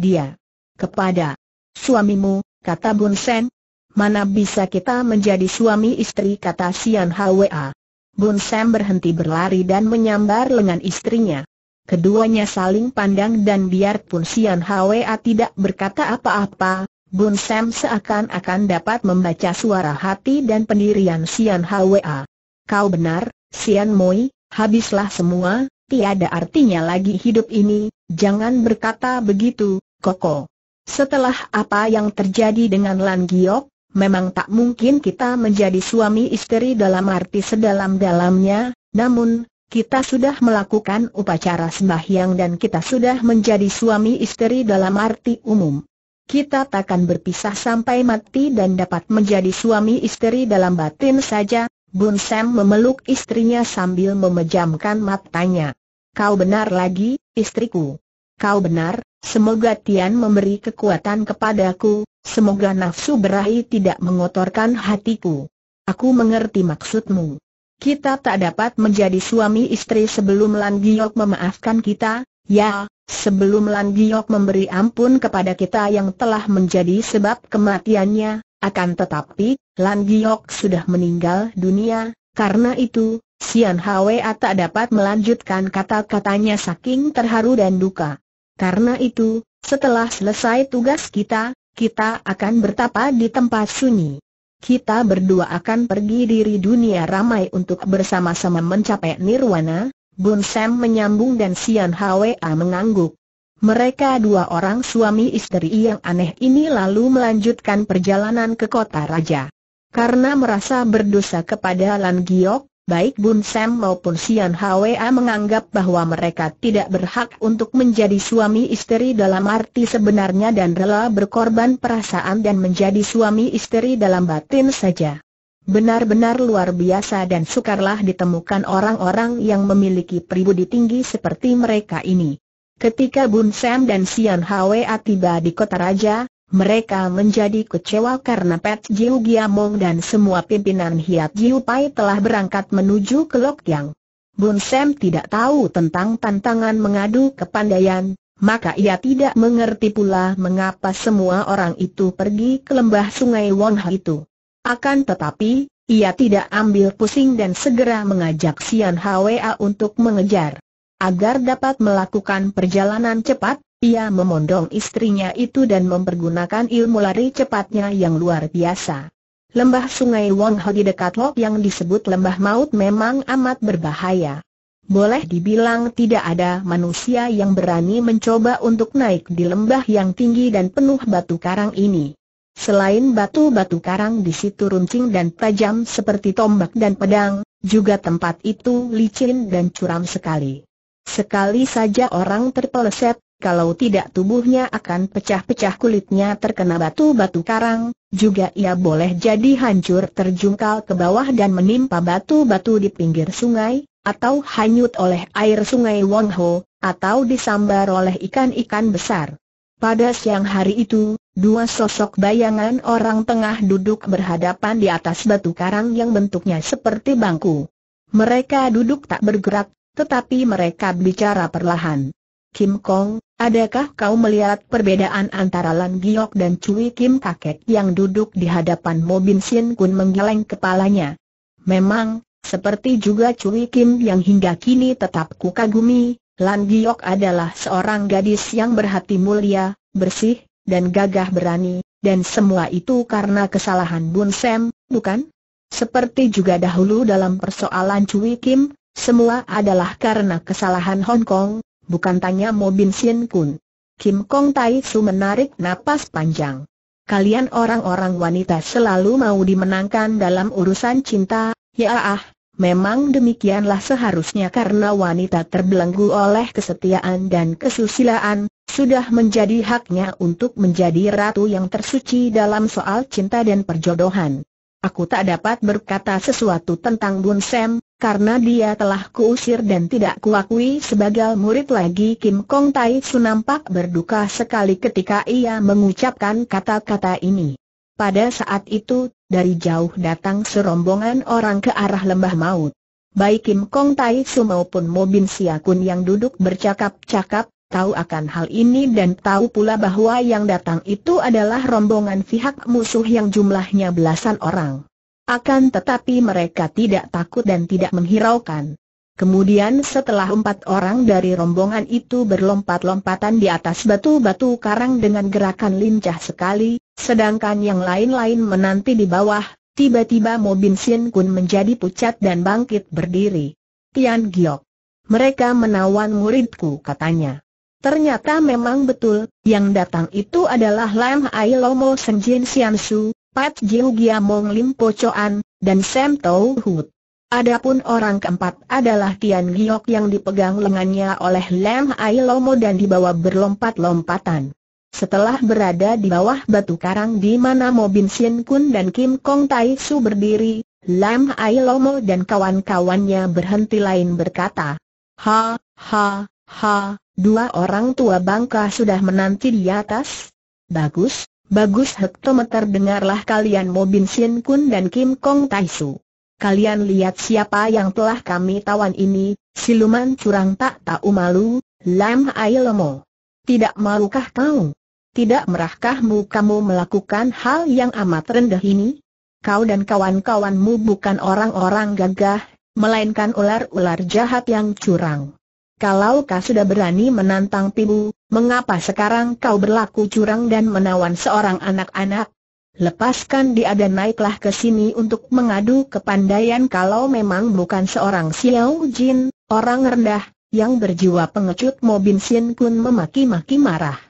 dia kepada suamimu, kata Bun Sen. Mana bisa kita menjadi suami istri kata Sian Hwa. Bun Sen berhenti berlari dan menyambar lengan istrinya. Keduanya saling pandang dan biarpun Sian Hwa tidak berkata apa-apa, Bun Sen seakan-akan dapat membaca suara hati dan pendirian Sian Hwa. Kau benar, Sian Moi, habislah semua, Tiada artinya lagi hidup ini, jangan berkata begitu, Koko. Setelah apa yang terjadi dengan Lan Giok, memang tak mungkin kita menjadi suami istri dalam arti sedalam-dalamnya, namun, kita sudah melakukan upacara sembahyang dan kita sudah menjadi suami istri dalam arti umum. Kita takkan berpisah sampai mati dan dapat menjadi suami istri dalam batin saja, Bun Sam memeluk istrinya sambil memejamkan matanya. Kau benar lagi, istriku. Kau benar, semoga Tian memberi kekuatan kepadaku, semoga nafsu berahi tidak mengotorkan hatiku. Aku mengerti maksudmu. Kita tak dapat menjadi suami istri sebelum Lan Giok memaafkan kita, ya, sebelum Lan Giok memberi ampun kepada kita yang telah menjadi sebab kematiannya, akan tetapi, Lan Giok sudah meninggal dunia, karena itu, Sian Hwa tak dapat melanjutkan kata-katanya saking terharu dan duka. Karena itu, setelah selesai tugas kita, kita akan bertapa di tempat sunyi. Kita berdua akan pergi dari dunia ramai untuk bersama-sama mencapai nirwana, Bun Sam menyambung dan Sian Hwa mengangguk. Mereka dua orang suami istri yang aneh ini lalu melanjutkan perjalanan ke kota raja. Karena merasa berdosa kepada Lan Giok, baik Bun Sam maupun Sian Hwa menganggap bahwa mereka tidak berhak untuk menjadi suami istri dalam arti sebenarnya dan rela berkorban perasaan dan menjadi suami istri dalam batin saja. Benar-benar luar biasa dan sukarlah ditemukan orang-orang yang memiliki pribudi tinggi seperti mereka ini. Ketika Bun Sam dan Sian Hwa tiba di kota raja, mereka menjadi kecewa karena Pet Jiu Giamong dan semua pimpinan Hiat Jiu Pai telah berangkat menuju ke Lok Yang. Bun Sam tidak tahu tentang tantangan mengadu kepandaian, maka ia tidak mengerti pula mengapa semua orang itu pergi ke lembah sungai Wong Ha itu. Akan tetapi, ia tidak ambil pusing dan segera mengajak Sian Hwa untuk mengejar. Agar dapat melakukan perjalanan cepat, ia memondong istrinya itu dan mempergunakan ilmu lari cepatnya yang luar biasa. Lembah sungai Wong Ho di dekat Lok yang disebut lembah maut memang amat berbahaya. Boleh dibilang tidak ada manusia yang berani mencoba untuk naik di lembah yang tinggi dan penuh batu karang ini. Selain batu-batu karang di situ runcing dan tajam seperti tombak dan pedang, juga tempat itu licin dan curam sekali. Sekali saja orang terpeleset, kalau tidak tubuhnya akan pecah-pecah kulitnya terkena batu-batu karang, juga ia boleh jadi hancur terjungkal ke bawah dan menimpa batu-batu di pinggir sungai, atau hanyut oleh air sungai Wongho, atau disambar oleh ikan-ikan besar. Pada siang hari itu, dua sosok bayangan orang tengah duduk berhadapan di atas batu karang yang bentuknya seperti bangku. Mereka duduk tak bergerak, tetapi mereka bicara perlahan. Kim Kong, adakah kau melihat perbedaan antara Lan Giok dan Cui Kim kakek yang duduk di hadapan Mo Bin Sin Kun menggeleng kepalanya? Memang, seperti juga Cui Kim yang hingga kini tetap kukagumi, Lan Giok adalah seorang gadis yang berhati mulia, bersih, dan gagah berani, dan semua itu karena kesalahan Bun Sam, bukan? Seperti juga dahulu dalam persoalan Cui Kim, semua adalah karena kesalahan Hong Kong, bukan tanya Mo Bin Sien Kun. Kim Kong Tai Su menarik napas panjang. Kalian orang-orang wanita selalu mau dimenangkan dalam urusan cinta, ya ah, memang demikianlah seharusnya karena wanita terbelenggu oleh kesetiaan dan kesusilaan, sudah menjadi haknya untuk menjadi ratu yang tersuci dalam soal cinta dan perjodohan. Aku tak dapat berkata sesuatu tentang Bun Sam, karena dia telah kuusir dan tidak kuakui sebagai murid lagi Kim Kong Tai Su nampak berduka sekali ketika ia mengucapkan kata-kata ini. Pada saat itu, dari jauh datang serombongan orang ke arah lembah maut. Baik Kim Kong Tai Su maupun Mo Bin Siakun yang duduk bercakap-cakap, tahu akan hal ini dan tahu pula bahwa yang datang itu adalah rombongan pihak musuh yang jumlahnya belasan orang. Akan tetapi mereka tidak takut dan tidak menghiraukan. Kemudian setelah empat orang dari rombongan itu berlompat-lompatan di atas batu-batu karang dengan gerakan lincah sekali, sedangkan yang lain-lain menanti di bawah, tiba-tiba Mo Bin Sin Kun menjadi pucat dan bangkit berdiri. Tian Giok. Mereka menawan muridku katanya. Ternyata memang betul, yang datang itu adalah Lam Ailomo Lomo Senjin Siansu, Pat Jiu Giamong Lim Choan, dan Sam Tau Hut. Adapun orang keempat adalah Tian Giok yang dipegang lengannya oleh Lam Ai Lomo dan dibawa berlompat-lompatan. Setelah berada di bawah batu karang di mana Mo Bin Sien Kun dan Kim Kong Tai Su berdiri, Lam Ai Lomo dan kawan-kawannya berhenti lain berkata, Ha, ha, ha, dua orang tua bangka sudah menanti di atas? Bagus, Bagus hektometer dengarlah kalian Mo Bin Sin Kun dan Kim Kong Tai Su. Kalian lihat siapa yang telah kami tawan ini, siluman curang tak tahu malu, Lam Ai Lomo. Tidak malukah kau? Tidak merahkahmu kamu melakukan hal yang amat rendah ini? Kau dan kawan-kawanmu bukan orang-orang gagah, melainkan ular-ular jahat yang curang. Kalau kau sudah berani menantang pibu, mengapa sekarang kau berlaku curang dan menawan seorang anak-anak? Lepaskan dia dan naiklah ke sini untuk mengadu kepandaian kalau memang bukan seorang Xiao Jin, orang rendah, yang berjiwa pengecut Mo Bin Sin Kun memaki-maki marah.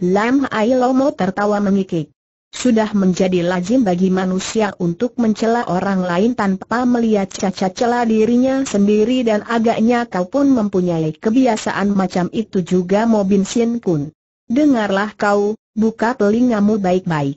Lam Ai Lomo tertawa mengikik sudah menjadi lazim bagi manusia untuk mencela orang lain tanpa melihat cacat celah dirinya sendiri dan agaknya kau pun mempunyai kebiasaan macam itu juga Bin Sien Kun. Dengarlah kau, buka telingamu baik-baik.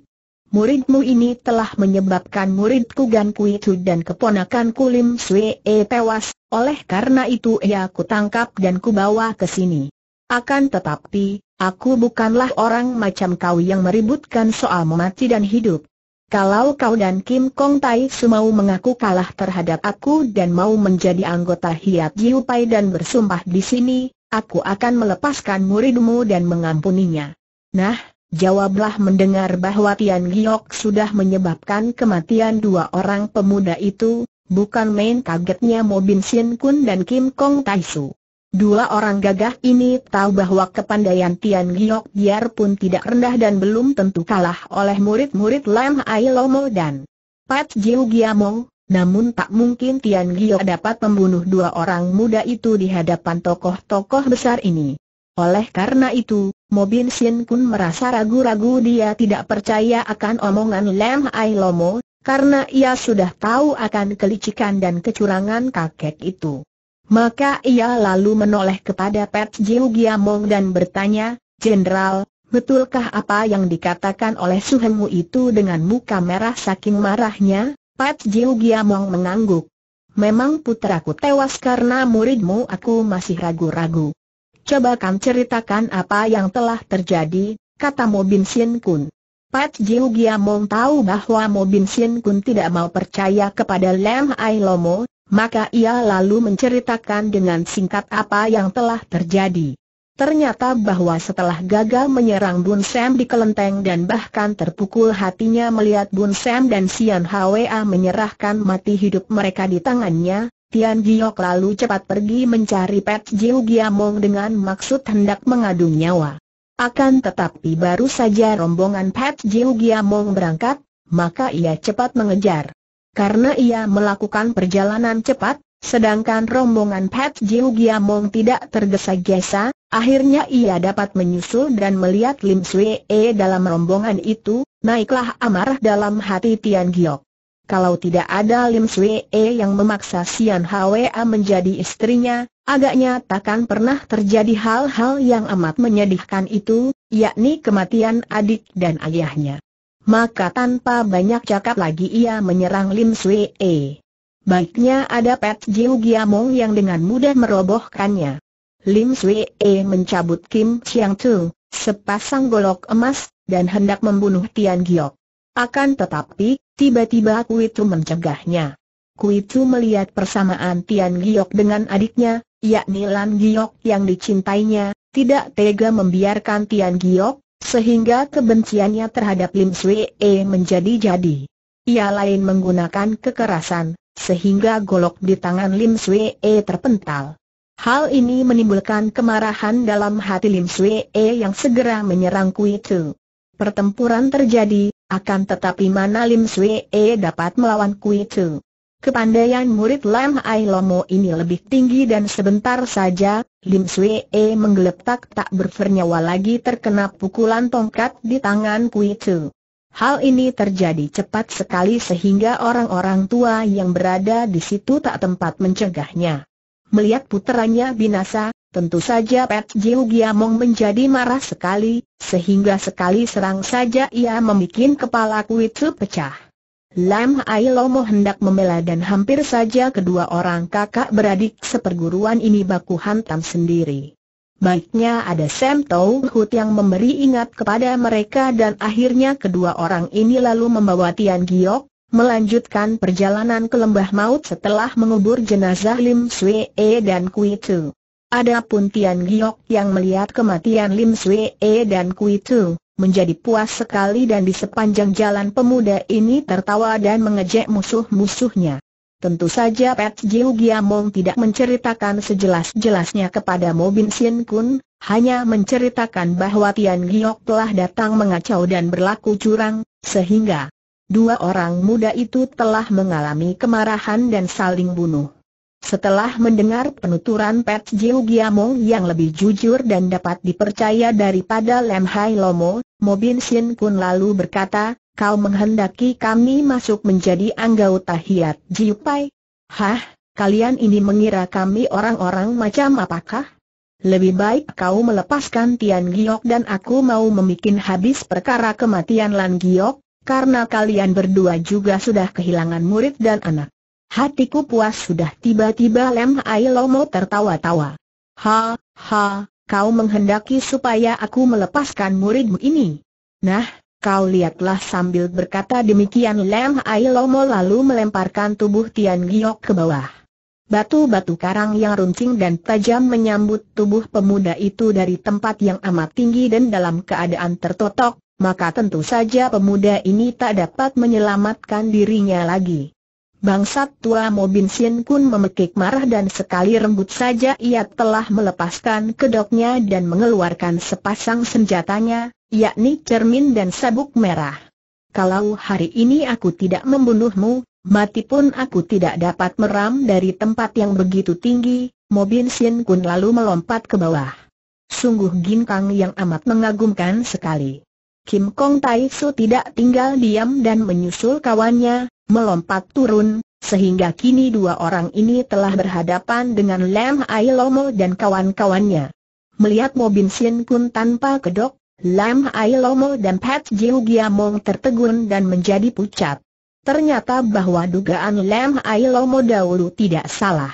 Muridmu ini telah menyebabkan muridku Gan Kui Chu dan keponakanku Lim Sue e tewas, oleh karena itu ia kutangkap dan kubawa ke sini. Akan tetapi, Aku bukanlah orang macam kau yang meributkan soal mati dan hidup. Kalau kau dan Kim Kong Tai semau mengaku kalah terhadap aku dan mau menjadi anggota Hiat Jiu Pai dan bersumpah di sini, aku akan melepaskan muridmu dan mengampuninya. Nah, jawablah mendengar bahwa Tian Giok sudah menyebabkan kematian dua orang pemuda itu, bukan main kagetnya Mo Bin Sien Kun dan Kim Kong Tai Su. Dua orang gagah ini tahu bahwa kepandaian Tian Giok biarpun tidak rendah dan belum tentu kalah oleh murid-murid Lam Ai Lomo dan Pat Jiu Giamong, namun tak mungkin Tian Giok dapat membunuh dua orang muda itu di hadapan tokoh-tokoh besar ini. Oleh karena itu, Mobin Sin Kun merasa ragu-ragu dia tidak percaya akan omongan Lam Ai Lomo, karena ia sudah tahu akan kelicikan dan kecurangan kakek itu. Maka ia lalu menoleh kepada Pet Jiu Giamong dan bertanya, Jenderal, betulkah apa yang dikatakan oleh suhengmu itu dengan muka merah saking marahnya? Pat Jiu Giamong mengangguk. Memang putraku tewas karena muridmu aku masih ragu-ragu. Coba kamu ceritakan apa yang telah terjadi, kata Mo Bin Sin Kun. Pat Jiu Giamong tahu bahwa Mo Bin Sin Kun tidak mau percaya kepada Lam Ai Lomo, maka ia lalu menceritakan dengan singkat apa yang telah terjadi. Ternyata bahwa setelah gagal menyerang Bun Sam di kelenteng dan bahkan terpukul hatinya melihat Bun Sam dan Sian Hwa menyerahkan mati hidup mereka di tangannya, Tian Giok lalu cepat pergi mencari Pat Jiu Giamong dengan maksud hendak mengadu nyawa. Akan tetapi baru saja rombongan Pat Jiu Giamong berangkat, maka ia cepat mengejar karena ia melakukan perjalanan cepat, sedangkan rombongan Pat Jiu Giamong tidak tergesa-gesa, akhirnya ia dapat menyusul dan melihat Lim Swee E dalam rombongan itu, naiklah amarah dalam hati Tian Giok. Kalau tidak ada Lim Swee E yang memaksa Sian Hwa menjadi istrinya, agaknya takkan pernah terjadi hal-hal yang amat menyedihkan itu, yakni kematian adik dan ayahnya. Maka tanpa banyak cakap lagi ia menyerang Lim Swee. Baiknya ada Pet Jiu Giamong yang dengan mudah merobohkannya. Lim Swee mencabut Kim Chiang Tu, sepasang golok emas, dan hendak membunuh Tian Giok. Akan tetapi, tiba-tiba Kui Tu mencegahnya. Kui Tu melihat persamaan Tian Giok dengan adiknya, yakni Lan Giok yang dicintainya, tidak tega membiarkan Tian Giok, sehingga kebenciannya terhadap Lim Swee menjadi jadi. Ia lain menggunakan kekerasan, sehingga golok di tangan Lim Swee terpental. Hal ini menimbulkan kemarahan dalam hati Lim Swee yang segera menyerang Kui Tu. Pertempuran terjadi, akan tetapi mana Lim Swee dapat melawan Kui Tu. Kepandaian murid Lam Ai Lomo ini lebih tinggi dan sebentar saja, Lim Swee E menggeletak tak bernyawa lagi terkena pukulan tongkat di tangan Kui Tzu. Hal ini terjadi cepat sekali sehingga orang-orang tua yang berada di situ tak tempat mencegahnya. Melihat puteranya binasa, tentu saja Pet Jiu Giamong menjadi marah sekali, sehingga sekali serang saja ia membuat kepala Kui Tzu pecah. Lam Ai Lomo hendak membela dan hampir saja kedua orang kakak beradik seperguruan ini baku hantam sendiri. Baiknya ada Sam Tau Hut yang memberi ingat kepada mereka dan akhirnya kedua orang ini lalu membawa Tian Giok, melanjutkan perjalanan ke lembah maut setelah mengubur jenazah Lim Swee e dan Kui Tu. Adapun Tian Giok yang melihat kematian Lim Swee e dan Kui Tu, menjadi puas sekali dan di sepanjang jalan pemuda ini tertawa dan mengejek musuh-musuhnya. Tentu saja Pet Jiu Giamong tidak menceritakan sejelas-jelasnya kepada Mo Bin Sien Kun, hanya menceritakan bahwa Tian Giok telah datang mengacau dan berlaku curang, sehingga dua orang muda itu telah mengalami kemarahan dan saling bunuh. Setelah mendengar penuturan Pet Jiu Giamong yang lebih jujur dan dapat dipercaya daripada Lem Hai Lomo, Mobin Sin Kun lalu berkata, kau menghendaki kami masuk menjadi anggota Hiat Jiupai? Hah, kalian ini mengira kami orang-orang macam apakah? Lebih baik kau melepaskan Tian Giok dan aku mau membuat habis perkara kematian Lan Giok, karena kalian berdua juga sudah kehilangan murid dan anak. Hatiku puas sudah tiba-tiba Lem Ailomo tertawa-tawa. Ha, ha, Kau menghendaki supaya aku melepaskan muridmu ini. Nah, kau lihatlah sambil berkata demikian Lem Ai Lomo lalu melemparkan tubuh Tian Giok ke bawah. Batu-batu karang yang runcing dan tajam menyambut tubuh pemuda itu dari tempat yang amat tinggi dan dalam keadaan tertotok, maka tentu saja pemuda ini tak dapat menyelamatkan dirinya lagi. Bangsat tua Mobin Sien Kun memekik marah dan sekali rembut saja ia telah melepaskan kedoknya dan mengeluarkan sepasang senjatanya, yakni cermin dan sabuk merah. Kalau hari ini aku tidak membunuhmu, mati pun aku tidak dapat meram dari tempat yang begitu tinggi, Mobin Sien Kun lalu melompat ke bawah. Sungguh ginkang yang amat mengagumkan sekali. Kim Kong Tai Su tidak tinggal diam dan menyusul kawannya, melompat turun, sehingga kini dua orang ini telah berhadapan dengan Lam Ailomo dan kawan-kawannya. Melihat Mobin Sin Kun tanpa kedok, Lam Ailomo dan Pat Jiu Giamong tertegun dan menjadi pucat. Ternyata bahwa dugaan Lam Ailomo dahulu tidak salah.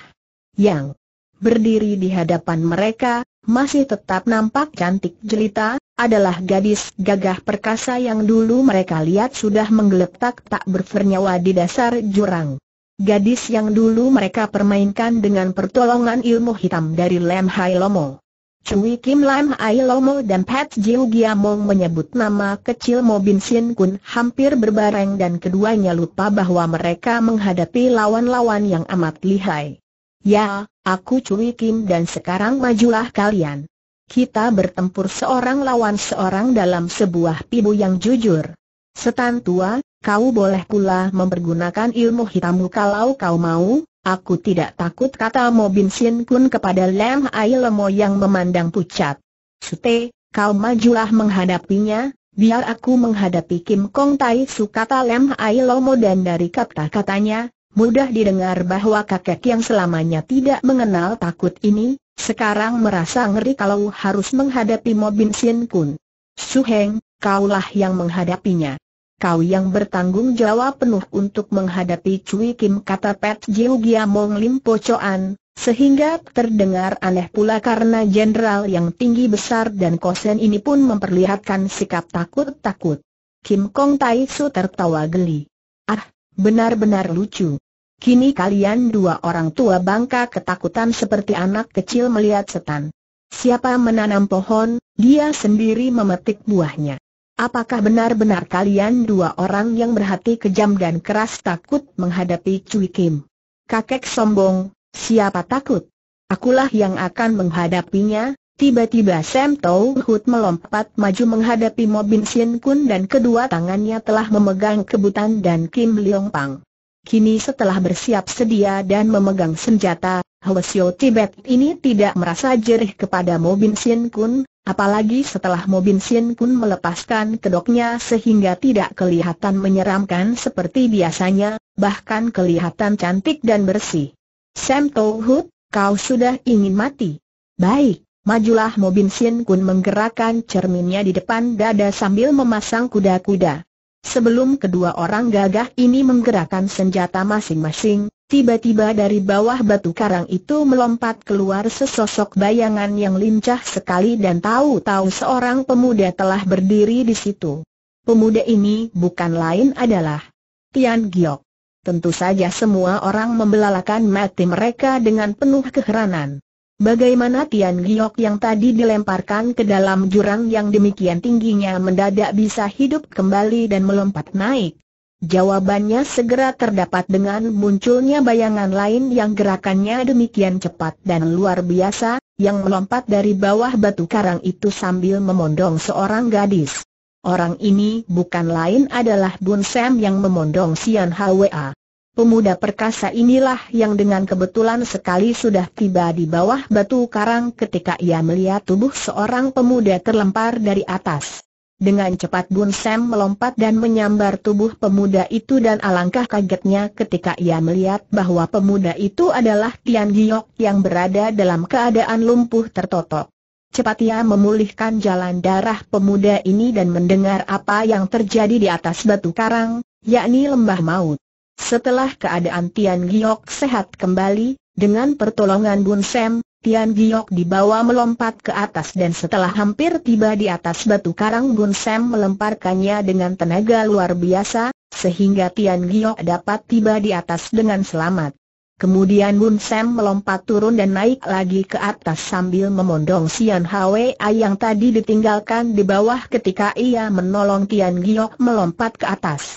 Yang berdiri di hadapan mereka, masih tetap nampak cantik jelita, adalah gadis gagah perkasa yang dulu mereka lihat sudah menggeletak tak bernyawa di dasar jurang. Gadis yang dulu mereka permainkan dengan pertolongan ilmu hitam dari Lam Hai Lomo. Cui Kim Lam Hai Lomo dan Pat Jiu Giamong menyebut nama kecil Mo Bin Sin Kun hampir berbareng dan keduanya lupa bahwa mereka menghadapi lawan-lawan yang amat lihai. Ya, aku Cui Kim dan sekarang majulah kalian. Kita bertempur seorang lawan seorang dalam sebuah pibu yang jujur. Setan tua, kau boleh pula mempergunakan ilmu hitammu kalau kau mau, aku tidak takut kata Mo Bin Sin Kun kepada Lam Ai Lemo yang memandang pucat. Sute, kau majulah menghadapinya, biar aku menghadapi Kim Kong Tai Su kata Lam Ai Lomo dan dari kata-katanya, Mudah didengar bahwa kakek yang selamanya tidak mengenal takut ini, sekarang merasa ngeri kalau harus menghadapi Mobin Sin Kun. Suheng, kaulah yang menghadapinya. Kau yang bertanggung jawab penuh untuk menghadapi Cui Kim kata Pet Jiu Gia Mong Lim Choan, sehingga terdengar aneh pula karena jenderal yang tinggi besar dan kosen ini pun memperlihatkan sikap takut-takut. Kim Kong Tai Su tertawa geli. Ah, benar-benar lucu. Kini kalian dua orang tua bangka ketakutan seperti anak kecil melihat setan. Siapa menanam pohon, dia sendiri memetik buahnya. Apakah benar-benar kalian dua orang yang berhati kejam dan keras takut menghadapi Cui Kim? Kakek sombong, siapa takut? Akulah yang akan menghadapinya, tiba-tiba Sam Tau Hut melompat maju menghadapi Mo Bin Sien Kun dan kedua tangannya telah memegang kebutan dan Kim Leong Pang. Kini setelah bersiap sedia dan memegang senjata, Hwasyo Tibet ini tidak merasa jerih kepada Mobin Sien Kun, apalagi setelah Mobin Sien Kun melepaskan kedoknya sehingga tidak kelihatan menyeramkan seperti biasanya, bahkan kelihatan cantik dan bersih. Sam Tohut, kau sudah ingin mati. Baik, majulah Mobin Sien Kun menggerakkan cerminnya di depan dada sambil memasang kuda-kuda. Sebelum kedua orang gagah ini menggerakkan senjata masing-masing, tiba-tiba dari bawah batu karang itu melompat keluar sesosok bayangan yang lincah sekali dan tahu-tahu seorang pemuda telah berdiri di situ. Pemuda ini bukan lain adalah Tian Giok. Tentu saja semua orang membelalakan mati mereka dengan penuh keheranan. Bagaimana Tian Giok yang tadi dilemparkan ke dalam jurang yang demikian tingginya mendadak bisa hidup kembali dan melompat naik? Jawabannya segera terdapat dengan munculnya bayangan lain yang gerakannya demikian cepat dan luar biasa, yang melompat dari bawah batu karang itu sambil memondong seorang gadis. Orang ini bukan lain adalah Bun Sam yang memondong Sian Hwa. Pemuda perkasa inilah yang dengan kebetulan sekali sudah tiba di bawah batu karang ketika ia melihat tubuh seorang pemuda terlempar dari atas. Dengan cepat Bun Sam melompat dan menyambar tubuh pemuda itu dan alangkah kagetnya ketika ia melihat bahwa pemuda itu adalah Tian Giok yang berada dalam keadaan lumpuh tertotok. Cepat ia memulihkan jalan darah pemuda ini dan mendengar apa yang terjadi di atas batu karang, yakni lembah maut. Setelah keadaan Tian Giok sehat kembali, dengan pertolongan Bun Sem, Tian Giok dibawa melompat ke atas dan setelah hampir tiba di atas batu karang Bun Sem melemparkannya dengan tenaga luar biasa, sehingga Tian Giok dapat tiba di atas dengan selamat. Kemudian Bun Sem melompat turun dan naik lagi ke atas sambil memondong Sian Hwa yang tadi ditinggalkan di bawah ketika ia menolong Tian Giok melompat ke atas.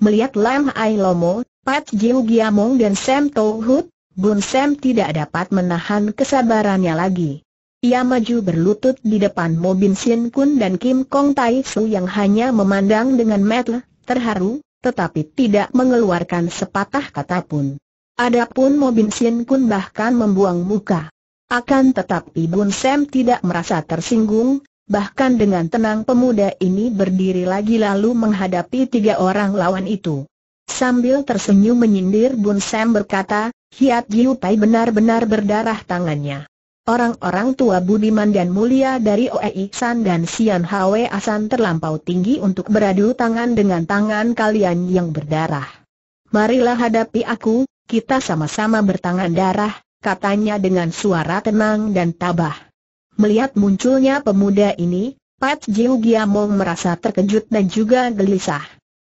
Melihat Lam Ai Lomo, Pat Jiu Giamong dan Sam Tou Hut, Bun Sam tidak dapat menahan kesabarannya lagi. Ia maju berlutut di depan Mo Bin Sin Kun dan Kim Kong Tai Su yang hanya memandang dengan mata terharu, tetapi tidak mengeluarkan sepatah kata pun. Adapun Mo Bin Sin Kun bahkan membuang muka. Akan tetapi Bun Sam tidak merasa tersinggung, Bahkan dengan tenang pemuda ini berdiri lagi lalu menghadapi tiga orang lawan itu. Sambil tersenyum menyindir Bun Sam berkata, Hiat Giu Pai benar-benar berdarah tangannya. Orang-orang tua budiman dan mulia dari Oei San dan Sian Hwe Asan terlampau tinggi untuk beradu tangan dengan tangan kalian yang berdarah. Marilah hadapi aku, kita sama-sama bertangan darah, katanya dengan suara tenang dan tabah. Melihat munculnya pemuda ini, Pat Jiu Giamong merasa terkejut dan juga gelisah.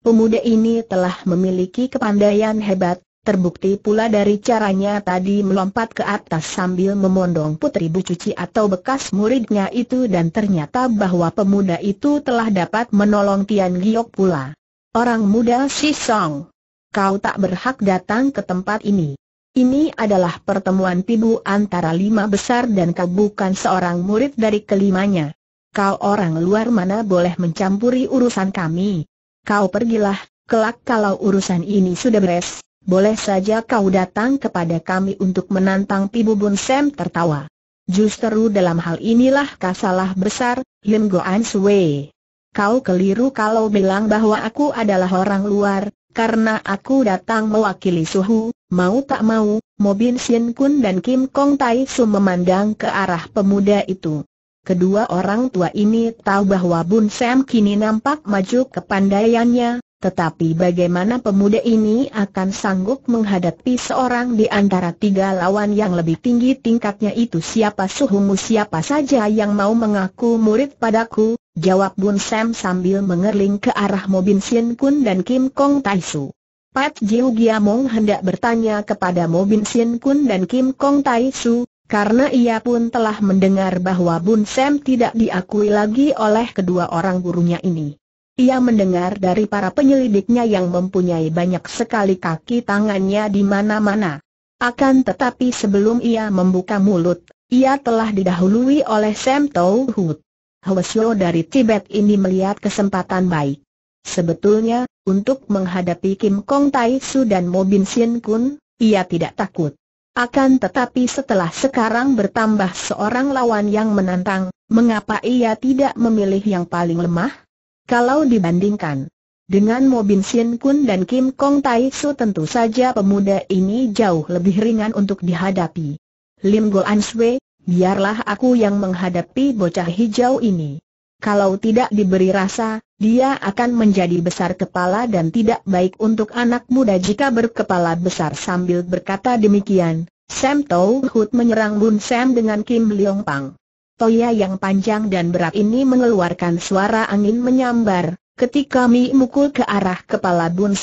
Pemuda ini telah memiliki kepandaian hebat, terbukti pula dari caranya tadi melompat ke atas sambil memondong putri bu cuci atau bekas muridnya itu dan ternyata bahwa pemuda itu telah dapat menolong Tian Giok pula. Orang muda Si Song, kau tak berhak datang ke tempat ini. Ini adalah pertemuan pibu antara lima besar dan kau bukan seorang murid dari kelimanya. Kau orang luar mana boleh mencampuri urusan kami. Kau pergilah, kelak kalau urusan ini sudah beres, boleh saja kau datang kepada kami untuk menantang pibu Bun Sam tertawa. Justru dalam hal inilah kasalah besar, Lim Goan Sui. Kau keliru kalau bilang bahwa aku adalah orang luar, karena aku datang mewakili Suhu, mau tak mau, Mobin Sien Kun dan Kim Kong Tai Su memandang ke arah pemuda itu. Kedua orang tua ini tahu bahwa Bun Sam kini nampak maju ke pandaiannya. Tetapi bagaimana pemuda ini akan sanggup menghadapi seorang di antara tiga lawan yang lebih tinggi tingkatnya itu siapa suhumu siapa saja yang mau mengaku murid padaku, jawab Bun Sam sambil mengerling ke arah Mobin Sin Kun dan Kim Kong Tai Su. Pat Jiu Giamong hendak bertanya kepada Mobin Sin Kun dan Kim Kong Tai Su, karena ia pun telah mendengar bahwa Bun Sam tidak diakui lagi oleh kedua orang gurunya ini. Ia mendengar dari para penyelidiknya yang mempunyai banyak sekali kaki tangannya di mana-mana. Akan tetapi sebelum ia membuka mulut, ia telah didahului oleh Sam Tau Hut. Hwasyo dari Tibet ini melihat kesempatan baik. Sebetulnya, untuk menghadapi Kim Kong Tai Su dan Mo Bin Sin Kun, ia tidak takut. Akan tetapi setelah sekarang bertambah seorang lawan yang menantang, mengapa ia tidak memilih yang paling lemah? Kalau dibandingkan dengan Mobin Shin Kun dan Kim Kong Tai Su tentu saja pemuda ini jauh lebih ringan untuk dihadapi. Lim Go An Sui, biarlah aku yang menghadapi bocah hijau ini. Kalau tidak diberi rasa, dia akan menjadi besar kepala dan tidak baik untuk anak muda jika berkepala besar sambil berkata demikian. Sam Tau Hut menyerang Bun Sam dengan Kim Leong Pang. Toya yang panjang dan berat ini mengeluarkan suara angin menyambar, ketika Mi mukul ke arah kepala Bun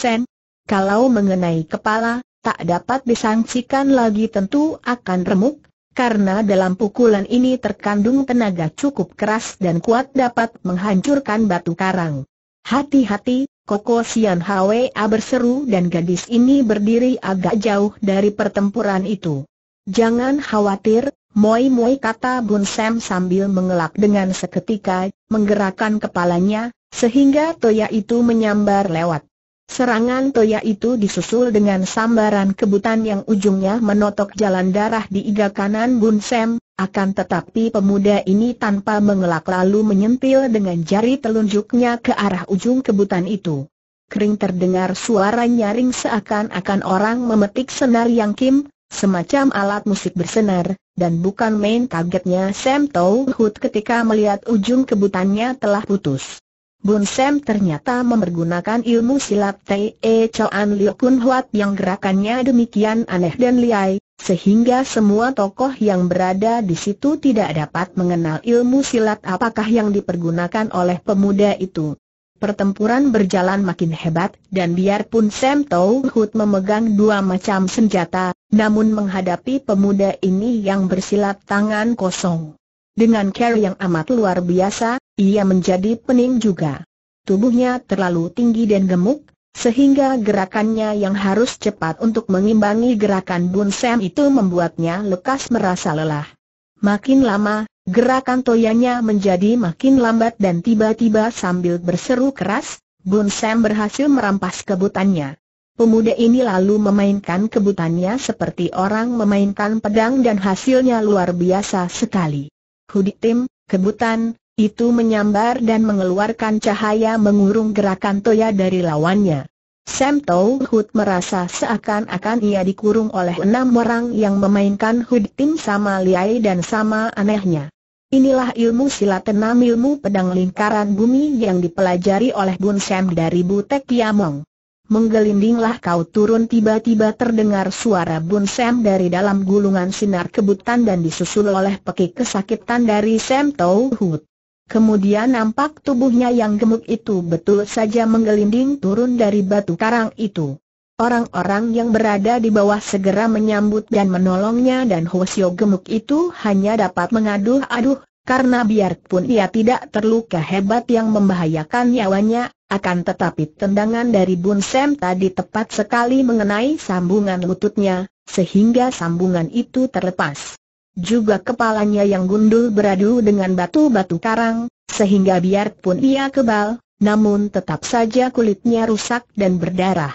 Kalau mengenai kepala, tak dapat disangsikan lagi tentu akan remuk, karena dalam pukulan ini terkandung tenaga cukup keras dan kuat dapat menghancurkan batu karang. Hati-hati, Koko Sian Hwa berseru dan gadis ini berdiri agak jauh dari pertempuran itu. Jangan khawatir, moi-moi kata Bun Sam sambil mengelak dengan seketika, menggerakkan kepalanya, sehingga toya itu menyambar lewat. Serangan toya itu disusul dengan sambaran kebutan yang ujungnya menotok jalan darah di iga kanan Bun Sam, akan tetapi pemuda ini tanpa mengelak lalu menyentil dengan jari telunjuknya ke arah ujung kebutan itu. Kering terdengar suara nyaring seakan-akan orang memetik senar yang kim, Semacam alat musik bersenar, dan bukan main kagetnya Sam Tau Hut ketika melihat ujung kebutannya telah putus. Bun Sam ternyata mempergunakan ilmu silat tai E Choan Liu Kun Huat yang gerakannya demikian aneh dan liai, sehingga semua tokoh yang berada di situ tidak dapat mengenal ilmu silat apakah yang dipergunakan oleh pemuda itu. Pertempuran berjalan makin hebat, dan biarpun Sam Tau Hut memegang dua macam senjata, namun menghadapi pemuda ini yang bersilat tangan kosong. Dengan care yang amat luar biasa, ia menjadi pening juga. Tubuhnya terlalu tinggi dan gemuk, sehingga gerakannya yang harus cepat untuk mengimbangi gerakan Bun Sam itu membuatnya lekas merasa lelah. Makin lama, Gerakan toyanya menjadi makin lambat dan tiba-tiba sambil berseru keras, Bun Sam berhasil merampas kebutannya. Pemuda ini lalu memainkan kebutannya seperti orang memainkan pedang dan hasilnya luar biasa sekali. Huditim, kebutan, itu menyambar dan mengeluarkan cahaya mengurung gerakan toya dari lawannya. Sam Tau Hud merasa seakan-akan ia dikurung oleh enam orang yang memainkan Huditim sama liai dan sama anehnya. Inilah ilmu silat enam ilmu pedang lingkaran bumi yang dipelajari oleh Bun Sam dari Butek Piamong. Menggelindinglah kau turun tiba-tiba terdengar suara Bun Sam dari dalam gulungan sinar kebutan dan disusul oleh pekik kesakitan dari Sam Tau Hut. Kemudian nampak tubuhnya yang gemuk itu betul saja menggelinding turun dari batu karang itu. Orang-orang yang berada di bawah segera menyambut dan menolongnya dan Hosio gemuk itu hanya dapat mengaduh-aduh, karena biarpun ia tidak terluka hebat yang membahayakan nyawanya, akan tetapi tendangan dari Bun Sam tadi tepat sekali mengenai sambungan lututnya, sehingga sambungan itu terlepas. Juga kepalanya yang gundul beradu dengan batu-batu karang, sehingga biarpun ia kebal, namun tetap saja kulitnya rusak dan berdarah.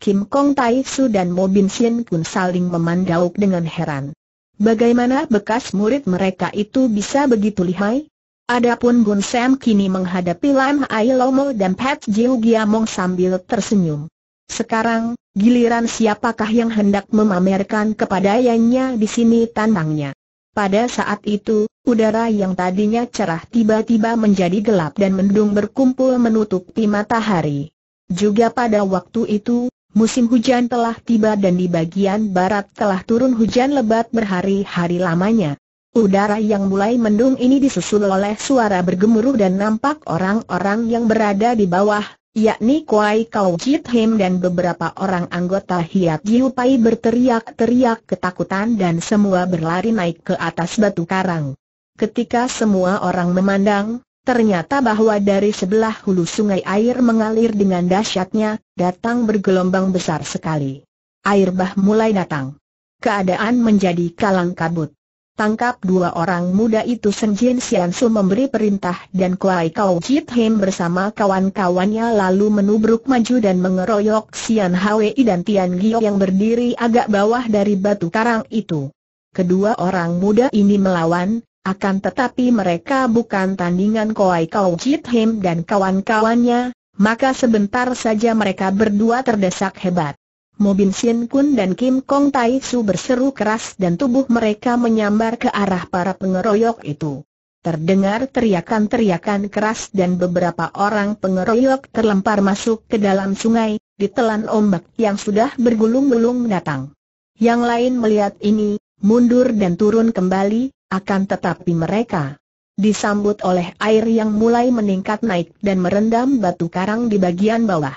Kim Kong Tai Su dan Mo Bin Sien pun saling memandauk dengan heran. Bagaimana bekas murid mereka itu bisa begitu lihai? Adapun Gun Sam kini menghadapi Lam Hai Lomo dan Pat Jiu Giamong sambil tersenyum. Sekarang, giliran siapakah yang hendak memamerkan kepadanya di sini tantangnya. Pada saat itu, udara yang tadinya cerah tiba-tiba menjadi gelap dan mendung berkumpul menutupi matahari. Juga pada waktu itu, Musim hujan telah tiba dan di bagian barat telah turun hujan lebat berhari-hari lamanya. Udara yang mulai mendung ini disusul oleh suara bergemuruh dan nampak orang-orang yang berada di bawah, yakni Kuai Kau Jit Him dan beberapa orang anggota Hiat Giu berteriak-teriak ketakutan dan semua berlari naik ke atas batu karang. Ketika semua orang memandang, Ternyata bahwa dari sebelah hulu sungai air mengalir dengan dahsyatnya, datang bergelombang besar sekali. Air bah mulai datang. Keadaan menjadi kalang kabut. Tangkap dua orang muda itu Senjin Siansu memberi perintah dan Kuai Kau Jit Him bersama kawan-kawannya lalu menubruk maju dan mengeroyok Sian Hwi dan Tian Gio yang berdiri agak bawah dari batu karang itu. Kedua orang muda ini melawan, akan tetapi mereka bukan tandingan Koai Kau Jit Him dan kawan-kawannya, maka sebentar saja mereka berdua terdesak hebat. Mobin Sin Kun dan Kim Kong Tai Su berseru keras dan tubuh mereka menyambar ke arah para pengeroyok itu. Terdengar teriakan-teriakan keras dan beberapa orang pengeroyok terlempar masuk ke dalam sungai, ditelan ombak yang sudah bergulung-gulung datang. Yang lain melihat ini, mundur dan turun kembali, akan tetapi mereka disambut oleh air yang mulai meningkat naik dan merendam batu karang di bagian bawah.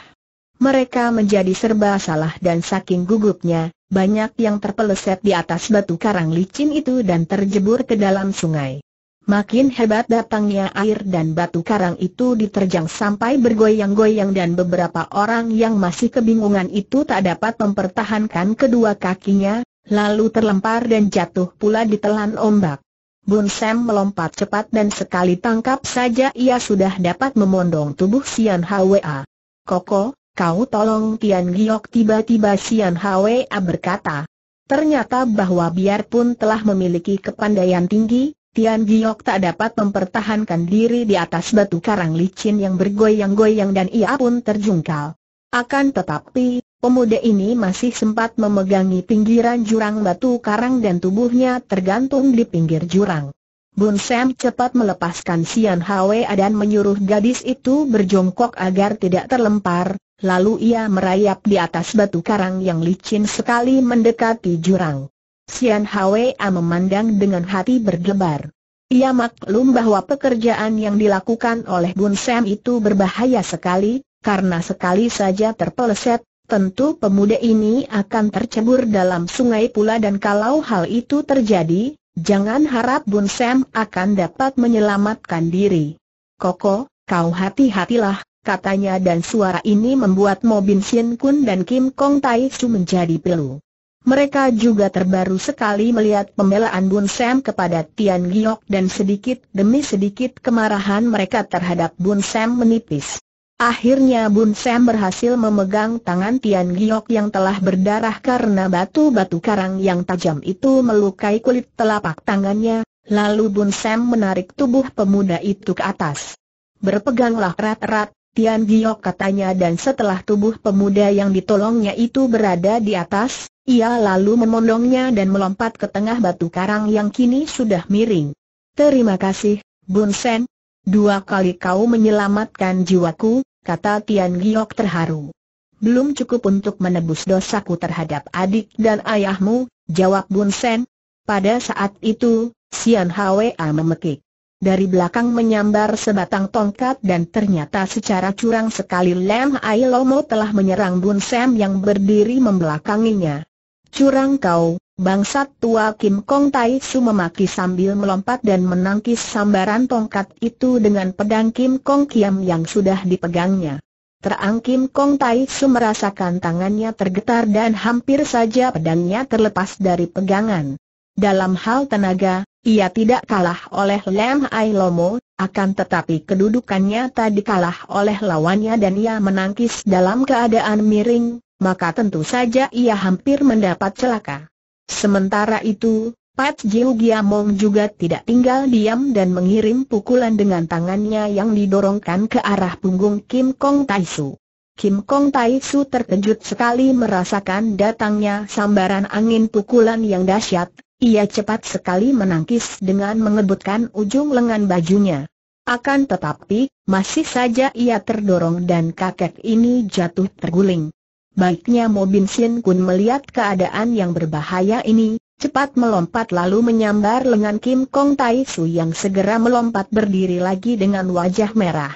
Mereka menjadi serba salah dan saking gugupnya, banyak yang terpeleset di atas batu karang licin itu dan terjebur ke dalam sungai. Makin hebat datangnya air dan batu karang itu diterjang sampai bergoyang-goyang dan beberapa orang yang masih kebingungan itu tak dapat mempertahankan kedua kakinya, lalu terlempar dan jatuh pula ditelan ombak. Bun Sam melompat cepat dan sekali tangkap saja ia sudah dapat memondong tubuh Sian Hwa. Koko, kau tolong Tian Giok tiba-tiba Sian Hwa berkata. Ternyata bahwa biarpun telah memiliki kepandaian tinggi, Tian Giok tak dapat mempertahankan diri di atas batu karang licin yang bergoyang-goyang dan ia pun terjungkal. Akan tetapi, Pemuda ini masih sempat memegangi pinggiran jurang batu karang dan tubuhnya tergantung di pinggir jurang. Bun Sam cepat melepaskan Sian Hwe dan menyuruh gadis itu berjongkok agar tidak terlempar, lalu ia merayap di atas batu karang yang licin sekali mendekati jurang. Sian Hwe memandang dengan hati berdebar. Ia maklum bahwa pekerjaan yang dilakukan oleh Bun Sam itu berbahaya sekali, karena sekali saja terpeleset, tentu pemuda ini akan tercebur dalam sungai pula dan kalau hal itu terjadi, jangan harap Bun Sam akan dapat menyelamatkan diri. Koko, kau hati-hatilah, katanya dan suara ini membuat Mo Bin Sien Kun dan Kim Kong Tai Su menjadi pilu. Mereka juga terbaru sekali melihat pembelaan Bun Sam kepada Tian Giok dan sedikit demi sedikit kemarahan mereka terhadap Bun Sam menipis. Akhirnya Bun Sam berhasil memegang tangan Tian Giok yang telah berdarah karena batu-batu karang yang tajam itu melukai kulit telapak tangannya, lalu Bun Sam menarik tubuh pemuda itu ke atas. Berpeganglah erat-erat, Tian Giok katanya dan setelah tubuh pemuda yang ditolongnya itu berada di atas, ia lalu memondongnya dan melompat ke tengah batu karang yang kini sudah miring. Terima kasih, Bun Sam. Dua kali kau menyelamatkan jiwaku, kata Tian Giok terharu. Belum cukup untuk menebus dosaku terhadap adik dan ayahmu, jawab Bun Sen. Pada saat itu, Sian Hwa memekik. Dari belakang menyambar sebatang tongkat dan ternyata secara curang sekali Lem Ailomo telah menyerang Bun Sen yang berdiri membelakanginya. Curang kau, Bangsat tua Kim Kong Tai Su memaki sambil melompat dan menangkis sambaran tongkat itu dengan pedang Kim Kong Kiam yang sudah dipegangnya. Terang Kim Kong Tai Su merasakan tangannya tergetar dan hampir saja pedangnya terlepas dari pegangan. Dalam hal tenaga, ia tidak kalah oleh Lam Ai Lomo, akan tetapi kedudukannya tak dikalah oleh lawannya dan ia menangkis dalam keadaan miring, maka tentu saja ia hampir mendapat celaka. Sementara itu, Pat Jiu Giamong juga tidak tinggal diam dan mengirim pukulan dengan tangannya yang didorongkan ke arah punggung Kim Kong Tai Su. Kim Kong Tai Su terkejut sekali merasakan datangnya sambaran angin pukulan yang dahsyat. Ia cepat sekali menangkis dengan mengebutkan ujung lengan bajunya. Akan tetapi, masih saja ia terdorong dan kakek ini jatuh terguling. Baiknya Mobinsin Sin Kun melihat keadaan yang berbahaya ini, cepat melompat lalu menyambar lengan Kim Kong Tai Su yang segera melompat berdiri lagi dengan wajah merah.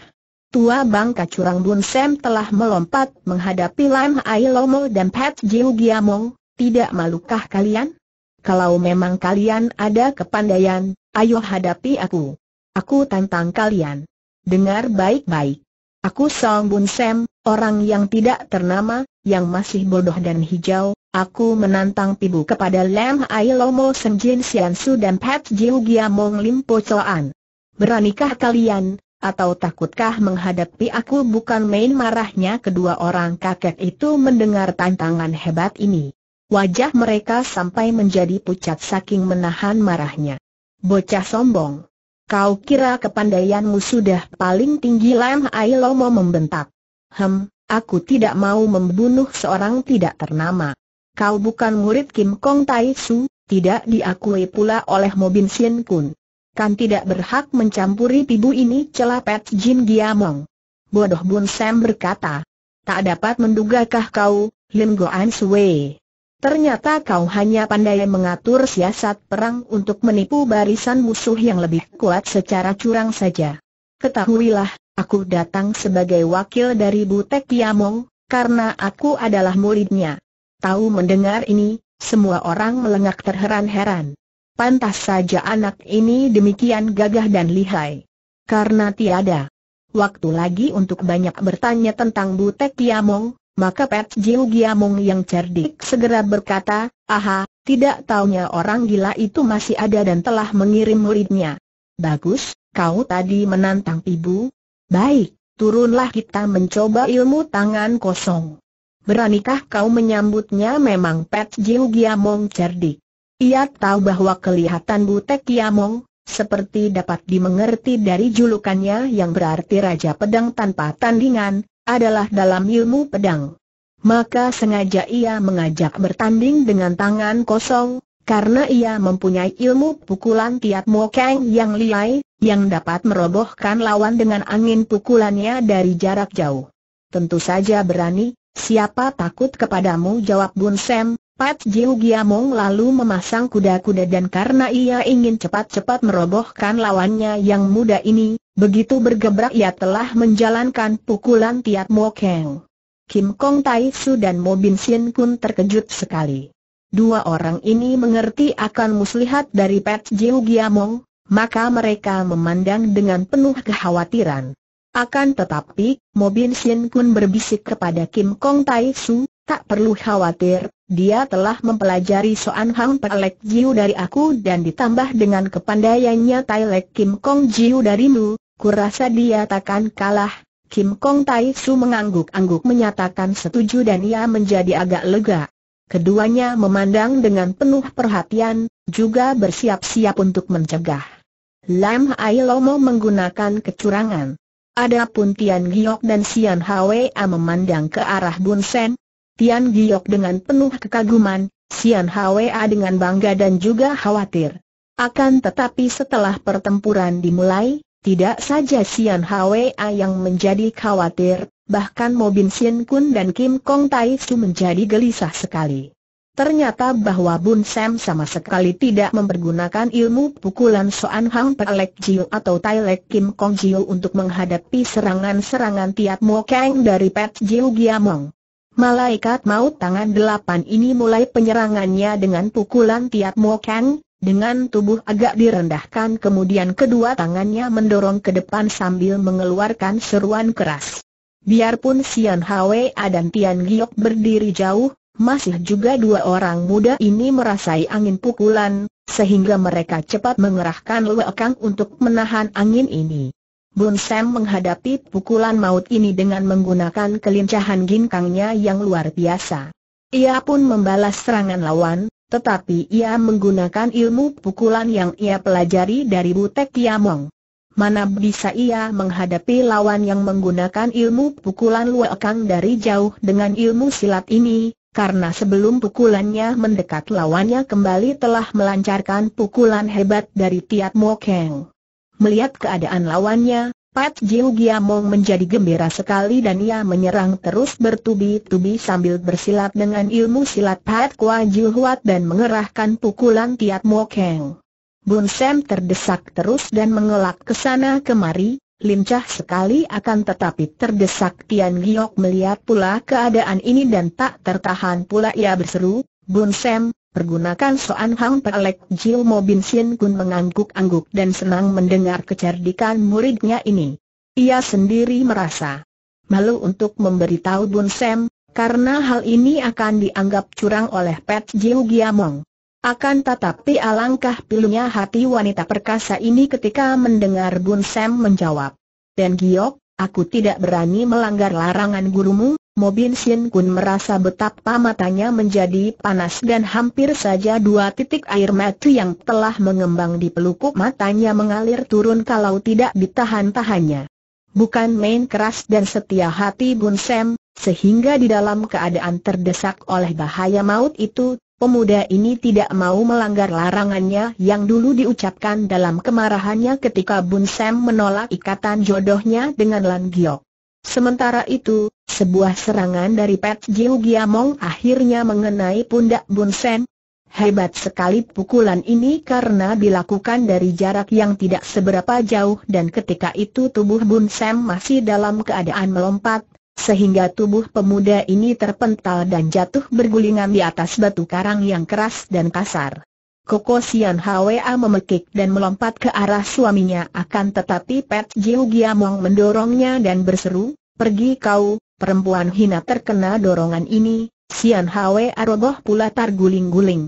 Tua bangka curang Bun Sam telah melompat menghadapi Lam Ai Lomo dan Pat Jiu Giamong, tidak malukah kalian? Kalau memang kalian ada kepandaian, ayo hadapi aku. Aku tantang kalian. Dengar baik-baik. Aku Song Bun Sam, Orang yang tidak ternama, yang masih bodoh dan hijau, aku menantang pibu kepada Lam Ai Lomo Senjin Sian Su dan Pat Jiu Gia Mong Lim Po Choan. Beranikah kalian, atau takutkah menghadapi aku bukan main marahnya kedua orang kakek itu mendengar tantangan hebat ini. Wajah mereka sampai menjadi pucat saking menahan marahnya. Bocah sombong. Kau kira kepandaianmu sudah paling tinggi Lam Ai Lomo membentak. Hem, aku tidak mau membunuh seorang tidak ternama. Kau bukan murid Kim Kong Tai Su, tidak diakui pula oleh Mobin Sien Kun. Kan tidak berhak mencampuri pibu ini celapet Jin Giamong. Bodoh Bun Sam berkata, tak dapat mendugakah kau, Lim An Sui. Ternyata kau hanya pandai mengatur siasat perang untuk menipu barisan musuh yang lebih kuat secara curang saja. Ketahuilah, Aku datang sebagai wakil dari Butek Piamong, karena aku adalah muridnya. Tahu mendengar ini, semua orang melengak terheran-heran. Pantas saja anak ini demikian gagah dan lihai. Karena tiada waktu lagi untuk banyak bertanya tentang Butek Piamong, maka Pet Jiu Giamong yang cerdik segera berkata, Aha, tidak taunya orang gila itu masih ada dan telah mengirim muridnya. Bagus, kau tadi menantang ibu, Baik, turunlah kita mencoba ilmu tangan kosong. Beranikah kau menyambutnya memang Pet Jiu Giamong cerdik. Ia tahu bahwa kelihatan butek Giamong, seperti dapat dimengerti dari julukannya yang berarti Raja Pedang tanpa tandingan, adalah dalam ilmu pedang. Maka sengaja ia mengajak bertanding dengan tangan kosong, karena ia mempunyai ilmu pukulan tiap Mokeng yang liai, yang dapat merobohkan lawan dengan angin pukulannya dari jarak jauh. Tentu saja berani, siapa takut kepadamu jawab Bun Sam, Pat Jiu Giamong lalu memasang kuda-kuda dan karena ia ingin cepat-cepat merobohkan lawannya yang muda ini, begitu bergebrak ia telah menjalankan pukulan tiap Mo Keng. Kim Kong Tai Su dan Mo Bin Sin pun terkejut sekali. Dua orang ini mengerti akan muslihat dari Pat Jiu Giamong, maka mereka memandang dengan penuh kekhawatiran. Akan tetapi, Mobin Sien Kun berbisik kepada Kim Kong Tai Su, tak perlu khawatir, dia telah mempelajari Soan Hang Pelek Jiu dari aku dan ditambah dengan kepandaiannya Tai Lek Kim Kong Jiu darimu, kurasa dia takkan kalah. Kim Kong Tai Su mengangguk-angguk menyatakan setuju dan ia menjadi agak lega. Keduanya memandang dengan penuh perhatian, juga bersiap-siap untuk mencegah. Lam Hai menggunakan kecurangan. Adapun Tian Giok dan Sian Hwa memandang ke arah Bun Sen. Tian Giok dengan penuh kekaguman, Sian Hwa dengan bangga dan juga khawatir. Akan tetapi setelah pertempuran dimulai, tidak saja Sian Hwa yang menjadi khawatir, bahkan Mo Bin Kun dan Kim Kong Tai Su menjadi gelisah sekali. Ternyata bahwa Bun Sam sama sekali tidak mempergunakan ilmu pukulan Soan Hang Pelek Jiu atau Tai Lek Kim Kong Jiu untuk menghadapi serangan-serangan tiap Mo Kang dari Pet Jiu Giamong. Malaikat maut tangan delapan ini mulai penyerangannya dengan pukulan tiap Mo Kang, dengan tubuh agak direndahkan kemudian kedua tangannya mendorong ke depan sambil mengeluarkan seruan keras. Biarpun Sian Hwa dan Tian Giok berdiri jauh, masih juga dua orang muda ini merasai angin pukulan, sehingga mereka cepat mengerahkan kang untuk menahan angin ini. Bun Sam menghadapi pukulan maut ini dengan menggunakan kelincahan ginkangnya yang luar biasa. Ia pun membalas serangan lawan, tetapi ia menggunakan ilmu pukulan yang ia pelajari dari Butek Kiamong. Mana bisa ia menghadapi lawan yang menggunakan ilmu pukulan luekang dari jauh dengan ilmu silat ini, karena sebelum pukulannya mendekat lawannya kembali telah melancarkan pukulan hebat dari Tiat Mo Keng. Melihat keadaan lawannya, Pat Jiu Giamong menjadi gembira sekali dan ia menyerang terus bertubi-tubi sambil bersilat dengan ilmu silat Pat Kwa Jiu Huat dan mengerahkan pukulan Tiat Mo Keng. Bun Sam terdesak terus dan mengelak ke sana kemari, lincah sekali akan tetapi terdesak Tian Giok melihat pula keadaan ini dan tak tertahan pula ia berseru, Bun Sam, pergunakan Soan Hang Pelek Jil Mo Bin Sin Kun mengangguk-angguk dan senang mendengar kecerdikan muridnya ini. Ia sendiri merasa malu untuk memberitahu Bun Sam, karena hal ini akan dianggap curang oleh Pet Jiu Giamong. Akan tetapi alangkah pilunya hati wanita perkasa ini ketika mendengar Bun Sam menjawab. Dan Giok, aku tidak berani melanggar larangan gurumu, Mobin Sin Kun merasa betapa matanya menjadi panas dan hampir saja dua titik air mata yang telah mengembang di pelukuk matanya mengalir turun kalau tidak ditahan-tahannya. Bukan main keras dan setia hati Bun Sam, sehingga di dalam keadaan terdesak oleh bahaya maut itu, Pemuda ini tidak mau melanggar larangannya yang dulu diucapkan dalam kemarahannya ketika Bun Sam menolak ikatan jodohnya dengan Lan Giok. Sementara itu, sebuah serangan dari Pet Jiu Giamong akhirnya mengenai pundak Bun Sam. Hebat sekali pukulan ini karena dilakukan dari jarak yang tidak seberapa jauh dan ketika itu tubuh Bun Sam masih dalam keadaan melompat, sehingga tubuh pemuda ini terpental dan jatuh bergulingan di atas batu karang yang keras dan kasar. Koko Sian Hwa memekik dan melompat ke arah suaminya akan tetapi Pet Jiu Giamong mendorongnya dan berseru, Pergi kau, perempuan hina terkena dorongan ini, Sian Hwa roboh pula terguling-guling.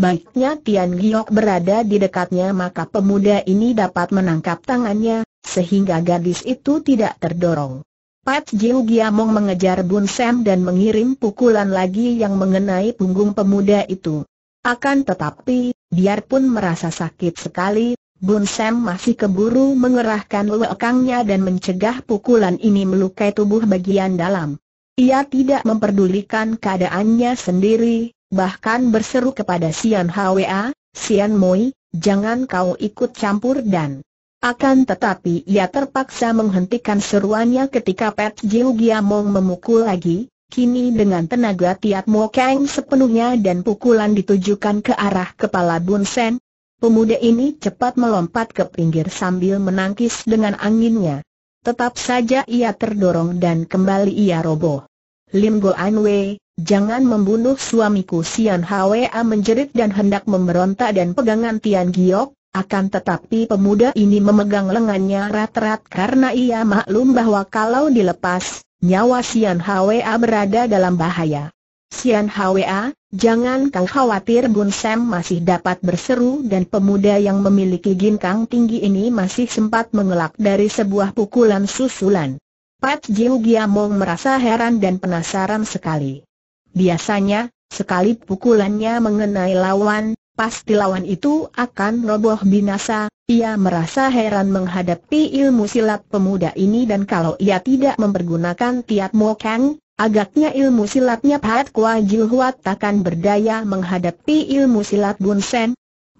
Baiknya Tian Giok berada di dekatnya maka pemuda ini dapat menangkap tangannya, sehingga gadis itu tidak terdorong. Pat Jiu Giamong mengejar Bun Sam dan mengirim pukulan lagi yang mengenai punggung pemuda itu. Akan tetapi, biarpun merasa sakit sekali, Bun Sam masih keburu mengerahkan lekangnya dan mencegah pukulan ini melukai tubuh bagian dalam. Ia tidak memperdulikan keadaannya sendiri, bahkan berseru kepada Sian Hwa, Sian Moi, jangan kau ikut campur dan akan tetapi ia terpaksa menghentikan seruannya ketika Pet Jiu Giamong memukul lagi, kini dengan tenaga tiap Mo Kang sepenuhnya dan pukulan ditujukan ke arah kepala Bun Sen. Pemuda ini cepat melompat ke pinggir sambil menangkis dengan anginnya. Tetap saja ia terdorong dan kembali ia roboh. Lim Go An Wei, Jangan membunuh suamiku Sian Hwa menjerit dan hendak memberontak dan pegangan Tian Giok, akan tetapi pemuda ini memegang lengannya rat-rat karena ia maklum bahwa kalau dilepas, nyawa Sian Hwa berada dalam bahaya. Sian Hwa, jangan kau khawatir Bun Sam masih dapat berseru dan pemuda yang memiliki ginkang tinggi ini masih sempat mengelak dari sebuah pukulan susulan. Pat Jiu Giamong merasa heran dan penasaran sekali. Biasanya, sekali pukulannya mengenai lawan, pasti lawan itu akan roboh binasa, ia merasa heran menghadapi ilmu silat pemuda ini dan kalau ia tidak mempergunakan tiat mokeng, agaknya ilmu silatnya Pat Kwa jil huat takkan berdaya menghadapi ilmu silat bun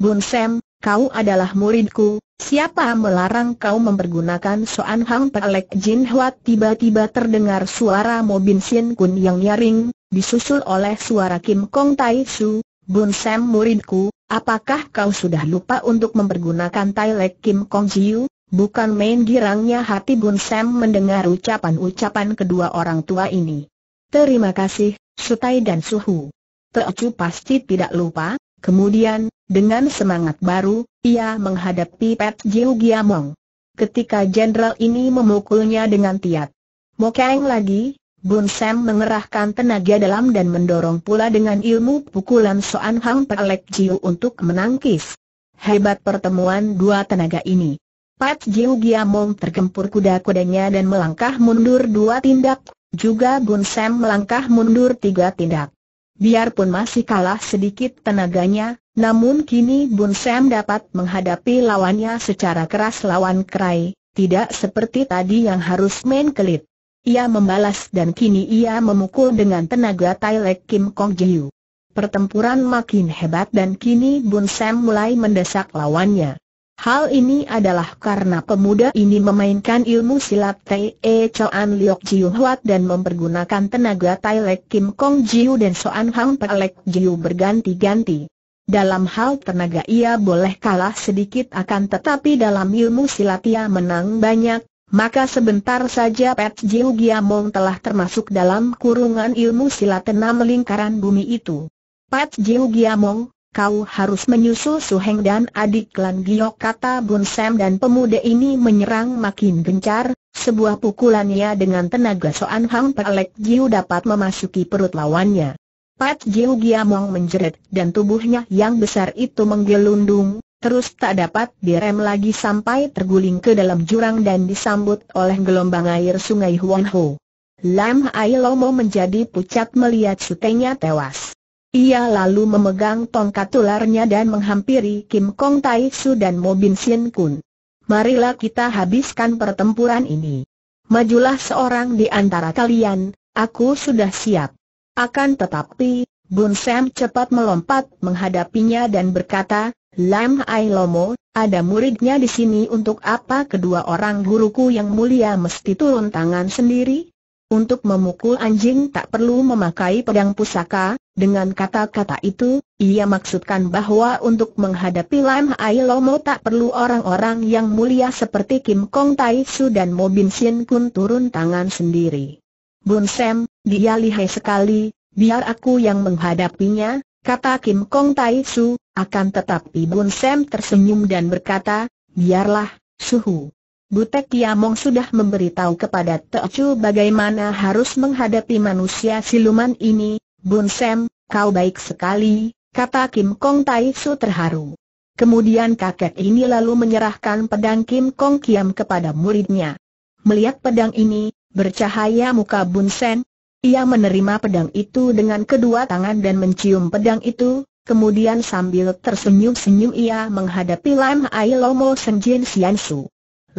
Bun sen, kau adalah muridku, siapa melarang kau mempergunakan Soan Hang Pelek Jin Huat tiba-tiba terdengar suara Bin Sin Kun yang nyaring, disusul oleh suara Kim Kong Tai Su, Bun Sam muridku, apakah kau sudah lupa untuk mempergunakan Tai Lek Kim Kong Jiu? Bukan main girangnya hati Bun Sam mendengar ucapan-ucapan kedua orang tua ini. Terima kasih, Sutai dan Suhu. Teocu pasti tidak lupa, kemudian, dengan semangat baru, ia menghadapi Pet Jiu Giamong. Ketika jenderal ini memukulnya dengan tiat. Mokeng lagi, Bun Sam mengerahkan tenaga dalam dan mendorong pula dengan ilmu pukulan Soan Hang Pelek Jiu untuk menangkis. Hebat pertemuan dua tenaga ini. Pat Jiu Giamong tergempur kuda-kudanya dan melangkah mundur dua tindak, juga Bun Sam melangkah mundur tiga tindak. Biarpun masih kalah sedikit tenaganya, namun kini Bun Sam dapat menghadapi lawannya secara keras lawan kerai, tidak seperti tadi yang harus main kelit. Ia membalas dan kini ia memukul dengan tenaga Tailek Kim Kong Jiu. Pertempuran makin hebat dan kini Bun Sam mulai mendesak lawannya. Hal ini adalah karena pemuda ini memainkan ilmu silat Te E Choan Liok Jiu Huat dan mempergunakan tenaga Tai Kim Kong Jiu dan Soan Hang Pe Lek Jiu berganti-ganti. Dalam hal tenaga ia boleh kalah sedikit akan tetapi dalam ilmu silat ia menang banyak, maka sebentar saja Pat Jiu Giamong telah termasuk dalam kurungan ilmu silat enam lingkaran bumi itu. Pat Jiu Giamong, kau harus menyusul Suheng dan adik Klan Giok kata Bun Sam dan pemuda ini menyerang makin gencar, sebuah pukulannya dengan tenaga Soan Hang Pelek Jiu dapat memasuki perut lawannya. Pat Jiu Giamong menjerit dan tubuhnya yang besar itu menggelundung, terus tak dapat direm lagi sampai terguling ke dalam jurang dan disambut oleh gelombang air sungai Huanho. Lam Ailomo Lomo menjadi pucat melihat sutenya tewas. Ia lalu memegang tongkat ularnya dan menghampiri Kim Kong Tai Su dan Mo Bin Sien Kun. Marilah kita habiskan pertempuran ini. Majulah seorang di antara kalian, aku sudah siap. Akan tetapi, Bun Sam cepat melompat menghadapinya dan berkata, Lam Ai Lomo, ada muridnya di sini untuk apa kedua orang guruku yang mulia mesti turun tangan sendiri? Untuk memukul anjing tak perlu memakai pedang pusaka, dengan kata-kata itu, ia maksudkan bahwa untuk menghadapi Lam Ai Lomo tak perlu orang-orang yang mulia seperti Kim Kong Tai Su dan Mo Bin Sin Kun turun tangan sendiri. Bun Sam, dia lihai sekali, biar aku yang menghadapinya, kata Kim Kong Tai Su, akan tetapi Bun Sam tersenyum dan berkata, biarlah, suhu. Butek Tiamong sudah memberitahu kepada Chu bagaimana harus menghadapi manusia siluman ini, Bun Sam, kau baik sekali, kata Kim Kong Tai Su terharu. Kemudian kakek ini lalu menyerahkan pedang Kim Kong Kiam kepada muridnya. Melihat pedang ini, bercahaya muka Bun Sen, ia menerima pedang itu dengan kedua tangan dan mencium pedang itu, kemudian sambil tersenyum-senyum ia menghadapi Lam Hai Lomo Senjin Siansu.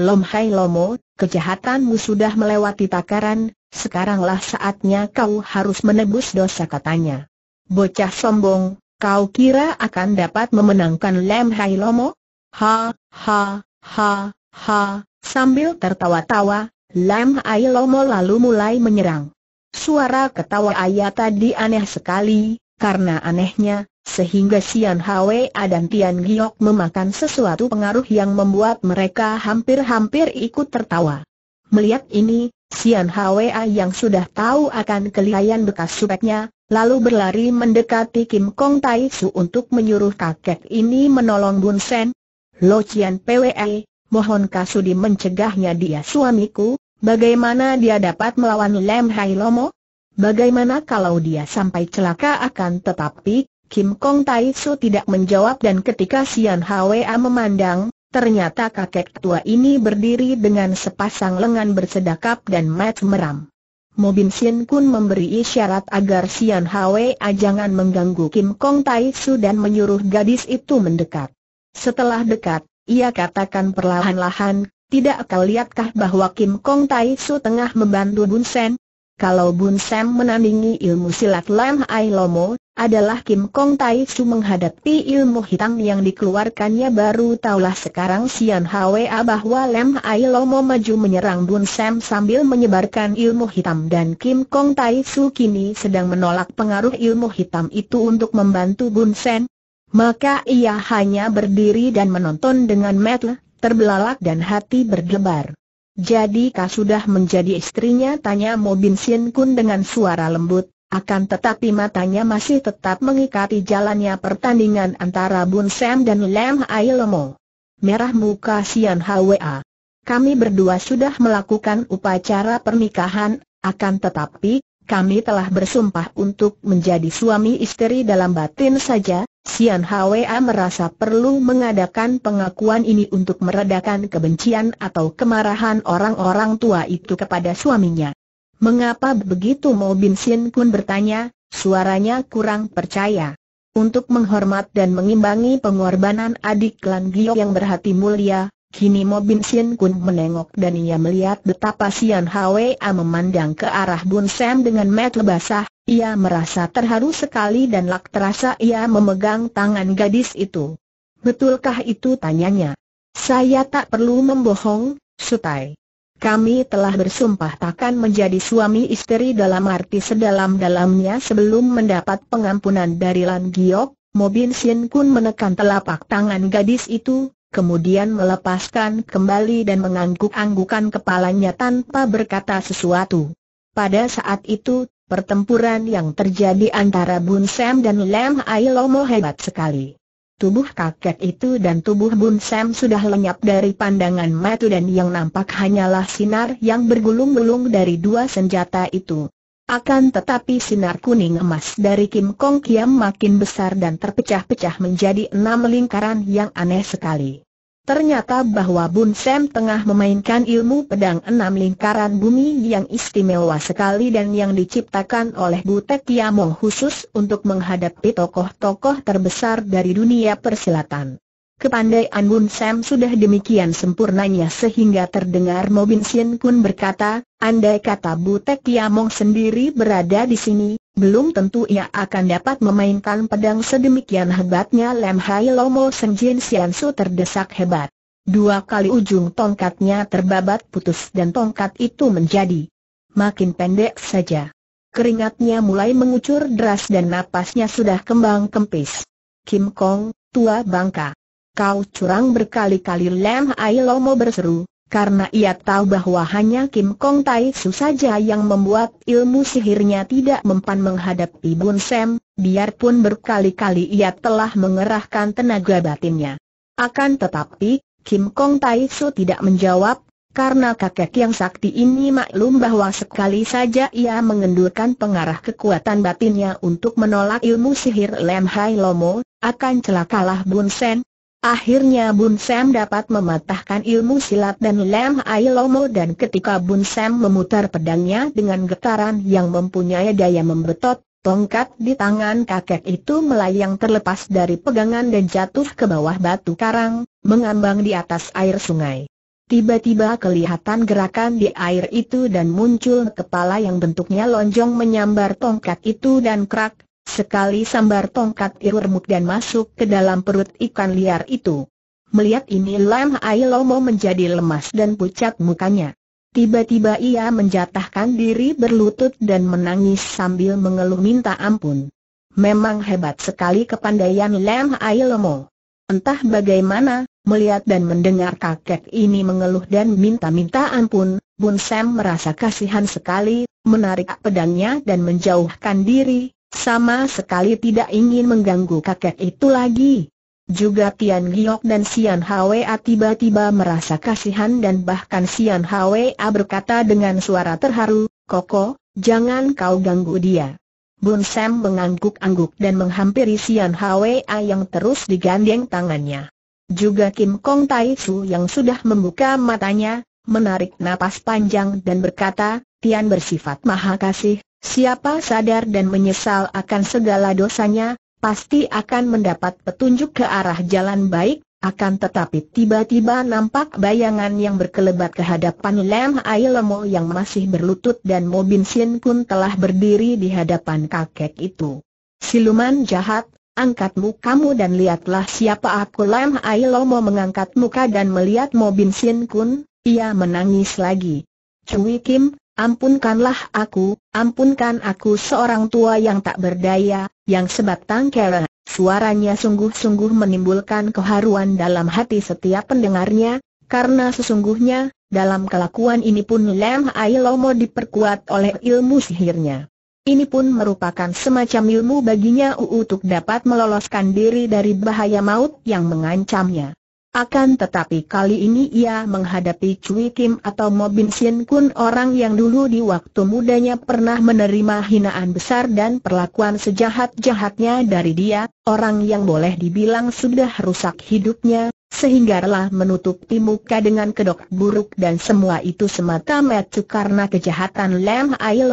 Lom Hai Lomo, kejahatanmu sudah melewati takaran, sekaranglah saatnya kau harus menebus dosa katanya. Bocah sombong, kau kira akan dapat memenangkan Lam Hai Lomo? Ha, ha, ha, ha, sambil tertawa-tawa, Lam Hai Lomo lalu mulai menyerang. Suara ketawa ayah tadi aneh sekali, karena anehnya, sehingga Sian Hwa dan Tian Giok memakan sesuatu pengaruh yang membuat mereka hampir-hampir ikut tertawa. Melihat ini, Sian Hwa yang sudah tahu akan kelihayan bekas supeknya, lalu berlari mendekati Kim Kong Tai Su untuk menyuruh kakek ini menolong Bun Sen. Lo Cian PWE, mohon Kasudi mencegahnya dia suamiku, Bagaimana dia dapat melawan Lem Hai Lomo? Bagaimana kalau dia sampai celaka akan tetapi, Kim Kong Tai Su tidak menjawab dan ketika Sian Hwa memandang, ternyata kakek tua ini berdiri dengan sepasang lengan bersedakap dan mat meram. Mobin Sien Kun memberi isyarat agar Sian Hwa jangan mengganggu Kim Kong Tai Su dan menyuruh gadis itu mendekat. Setelah dekat, ia katakan perlahan-lahan, tidak kau lihatkah bahwa Kim Kong Tai Su tengah membantu Bun Sen? Kalau Bun Sen menandingi ilmu silat Lam Ai Lomo, adalah Kim Kong Tai Su menghadapi ilmu hitam yang dikeluarkannya baru taulah sekarang Sian Hwa bahwa Lam Ai Lomo maju menyerang Bun Sen sambil menyebarkan ilmu hitam dan Kim Kong Tai Su kini sedang menolak pengaruh ilmu hitam itu untuk membantu Bun Sen. Maka ia hanya berdiri dan menonton dengan metle, terbelalak dan hati berdebar. Jadi kau sudah menjadi istrinya tanya Mo Bin Sien Kun dengan suara lembut, akan tetapi matanya masih tetap mengikati jalannya pertandingan antara Bun Sam dan Lam Ai Lomo. Merah muka Sian Hwa. Kami berdua sudah melakukan upacara pernikahan, akan tetapi, kami telah bersumpah untuk menjadi suami istri dalam batin saja, Sian Hwa merasa perlu mengadakan pengakuan ini untuk meredakan kebencian atau kemarahan orang-orang tua itu kepada suaminya. Mengapa begitu Mo Bin Sin Kun bertanya, suaranya kurang percaya. Untuk menghormat dan mengimbangi pengorbanan adik Lan Gio yang berhati mulia, Kini Mo Bin Sien Kun menengok dan ia melihat betapa Sian Hwa memandang ke arah Bun Sam dengan mata basah, ia merasa terharu sekali dan lak terasa ia memegang tangan gadis itu. Betulkah itu tanyanya? Saya tak perlu membohong, Sutai. Kami telah bersumpah takkan menjadi suami istri dalam arti sedalam-dalamnya sebelum mendapat pengampunan dari Lan Giok, Mo Bin Sien Kun menekan telapak tangan gadis itu, kemudian melepaskan kembali dan mengangguk-anggukan kepalanya tanpa berkata sesuatu. Pada saat itu, pertempuran yang terjadi antara Bun Sam dan Lam Ai Lomo hebat sekali. Tubuh kakek itu dan tubuh Bun Sam sudah lenyap dari pandangan Matu dan yang nampak hanyalah sinar yang bergulung-gulung dari dua senjata itu. Akan tetapi sinar kuning emas dari Kim Kong Kiam makin besar dan terpecah-pecah menjadi enam lingkaran yang aneh sekali. Ternyata bahwa Bun Sam tengah memainkan ilmu pedang enam lingkaran bumi yang istimewa sekali dan yang diciptakan oleh Butek Yamong khusus untuk menghadapi tokoh-tokoh terbesar dari dunia persilatan. Kepandaian Bun Sam sudah demikian sempurnanya sehingga terdengar Mobin Sien Kun berkata, andai kata Butek Yamong sendiri berada di sini, belum tentu ia akan dapat memainkan pedang sedemikian hebatnya Lem Hai Lomo Seng Jin Sian Su terdesak hebat. Dua kali ujung tongkatnya terbabat putus dan tongkat itu menjadi makin pendek saja. Keringatnya mulai mengucur deras dan napasnya sudah kembang kempis. Kim Kong, tua bangka kau curang berkali-kali Lem Hai Lomo berseru, karena ia tahu bahwa hanya Kim Kong Tai Su saja yang membuat ilmu sihirnya tidak mempan menghadapi Bun Sam, biarpun berkali-kali ia telah mengerahkan tenaga batinnya. Akan tetapi, Kim Kong Tai Su tidak menjawab, karena kakek yang sakti ini maklum bahwa sekali saja ia mengendurkan pengarah kekuatan batinnya untuk menolak ilmu sihir Lem Hai Lomo, akan celakalah Bun Sen, Akhirnya Bun Sam dapat mematahkan ilmu silat dan lem Ailomo dan ketika Bun Sam memutar pedangnya dengan getaran yang mempunyai daya membetot, tongkat di tangan kakek itu melayang terlepas dari pegangan dan jatuh ke bawah batu karang, mengambang di atas air sungai. Tiba-tiba kelihatan gerakan di air itu dan muncul kepala yang bentuknya lonjong menyambar tongkat itu dan krak, Sekali sambar tongkat irurmuk dan masuk ke dalam perut ikan liar itu. Melihat ini Lam Hai Lomo menjadi lemas dan pucat mukanya. Tiba-tiba ia menjatahkan diri berlutut dan menangis sambil mengeluh minta ampun. Memang hebat sekali kepandaian Lam Hai Lomo. Entah bagaimana, Melihat dan mendengar kakek ini mengeluh dan minta-minta ampun, Bun Sam merasa kasihan sekali, menarik pedangnya dan menjauhkan diri, sama sekali tidak ingin mengganggu kakek itu lagi. Juga Tian Giok dan Sian Hwa tiba-tiba merasa kasihan dan bahkan Sian Hwa berkata dengan suara terharu, Koko, jangan kau ganggu dia. Bun Sam mengangguk-angguk dan menghampiri Sian Hwa yang terus digandeng tangannya. Juga Kim Kong Tai Su yang sudah membuka matanya, menarik napas panjang dan berkata, Tian bersifat maha kasih, Siapa sadar dan menyesal akan segala dosanya, pasti akan mendapat petunjuk ke arah jalan baik, akan tetapi tiba-tiba nampak bayangan yang berkelebat ke hadapan Lam Ai Lemo yang masih berlutut dan Bin Sin pun telah berdiri di hadapan kakek itu. Siluman jahat, angkat mukamu dan lihatlah siapa aku Lam Ai Lemo mengangkat muka dan melihat Bin Sin pun, ia menangis lagi. Cui Kim, Ampunkanlah aku, ampunkan aku seorang tua yang tak berdaya, yang sebab tangkera. Suaranya sungguh-sungguh menimbulkan keharuan dalam hati setiap pendengarnya, karena sesungguhnya, dalam kelakuan ini pun Lem Ai Lomo diperkuat oleh ilmu sihirnya. Ini pun merupakan semacam ilmu baginya untuk dapat meloloskan diri dari bahaya maut yang mengancamnya. Akan tetapi kali ini ia menghadapi Cui Kim atau Mobin Sien Kun orang yang dulu di waktu mudanya pernah menerima hinaan besar dan perlakuan sejahat-jahatnya dari dia, orang yang boleh dibilang sudah rusak hidupnya, sehingga telah menutupi muka dengan kedok buruk dan semua itu semata metu karena kejahatan Lam Ai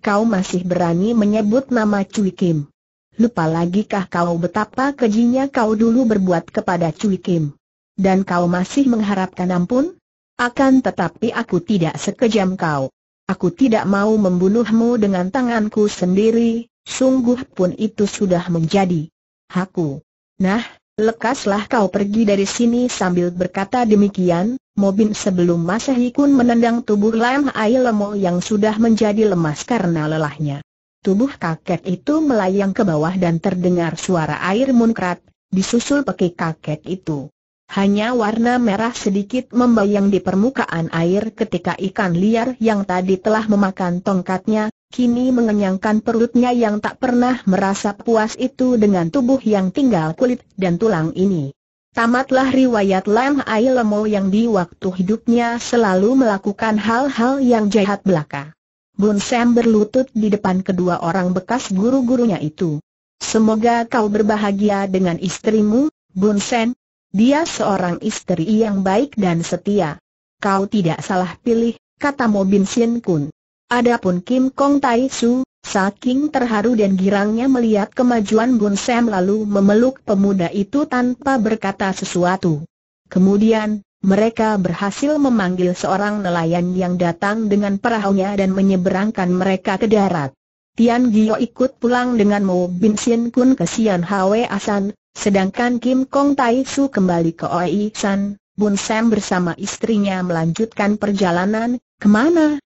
Kau masih berani menyebut nama Cui Kim lupa lagikah kau betapa kejinya kau dulu berbuat kepada Cui Kim? Dan kau masih mengharapkan ampun? Akan tetapi aku tidak sekejam kau. Aku tidak mau membunuhmu dengan tanganku sendiri, sungguh pun itu sudah menjadi hakku. Nah, lekaslah kau pergi dari sini sambil berkata demikian, Mobin sebelum Masahikun menendang tubuh Lam Ai Lemo yang sudah menjadi lemas karena lelahnya. Tubuh kakek itu melayang ke bawah dan terdengar suara air munkrat, disusul peki kakek itu. Hanya warna merah sedikit membayang di permukaan air ketika ikan liar yang tadi telah memakan tongkatnya, kini mengenyangkan perutnya yang tak pernah merasa puas itu dengan tubuh yang tinggal kulit dan tulang ini. Tamatlah riwayat Lam Ai Lemo yang di waktu hidupnya selalu melakukan hal-hal yang jahat belaka. Bun Sam berlutut di depan kedua orang bekas guru-gurunya itu. Semoga kau berbahagia dengan istrimu, Bun Sen. Dia seorang istri yang baik dan setia. Kau tidak salah pilih, kata Mo Bin Sin Kun. Adapun Kim Kong Tai Su, saking terharu dan girangnya melihat kemajuan Bun Sam lalu memeluk pemuda itu tanpa berkata sesuatu. Kemudian, mereka berhasil memanggil seorang nelayan yang datang dengan perahunya dan menyeberangkan mereka ke darat. Tian Gio ikut pulang dengan Mo Bin Sin Kun ke Sian Hwe Asan, sedangkan Kim Kong Tai Su kembali ke Oei San. Bun Sam bersama istrinya melanjutkan perjalanan, kemana?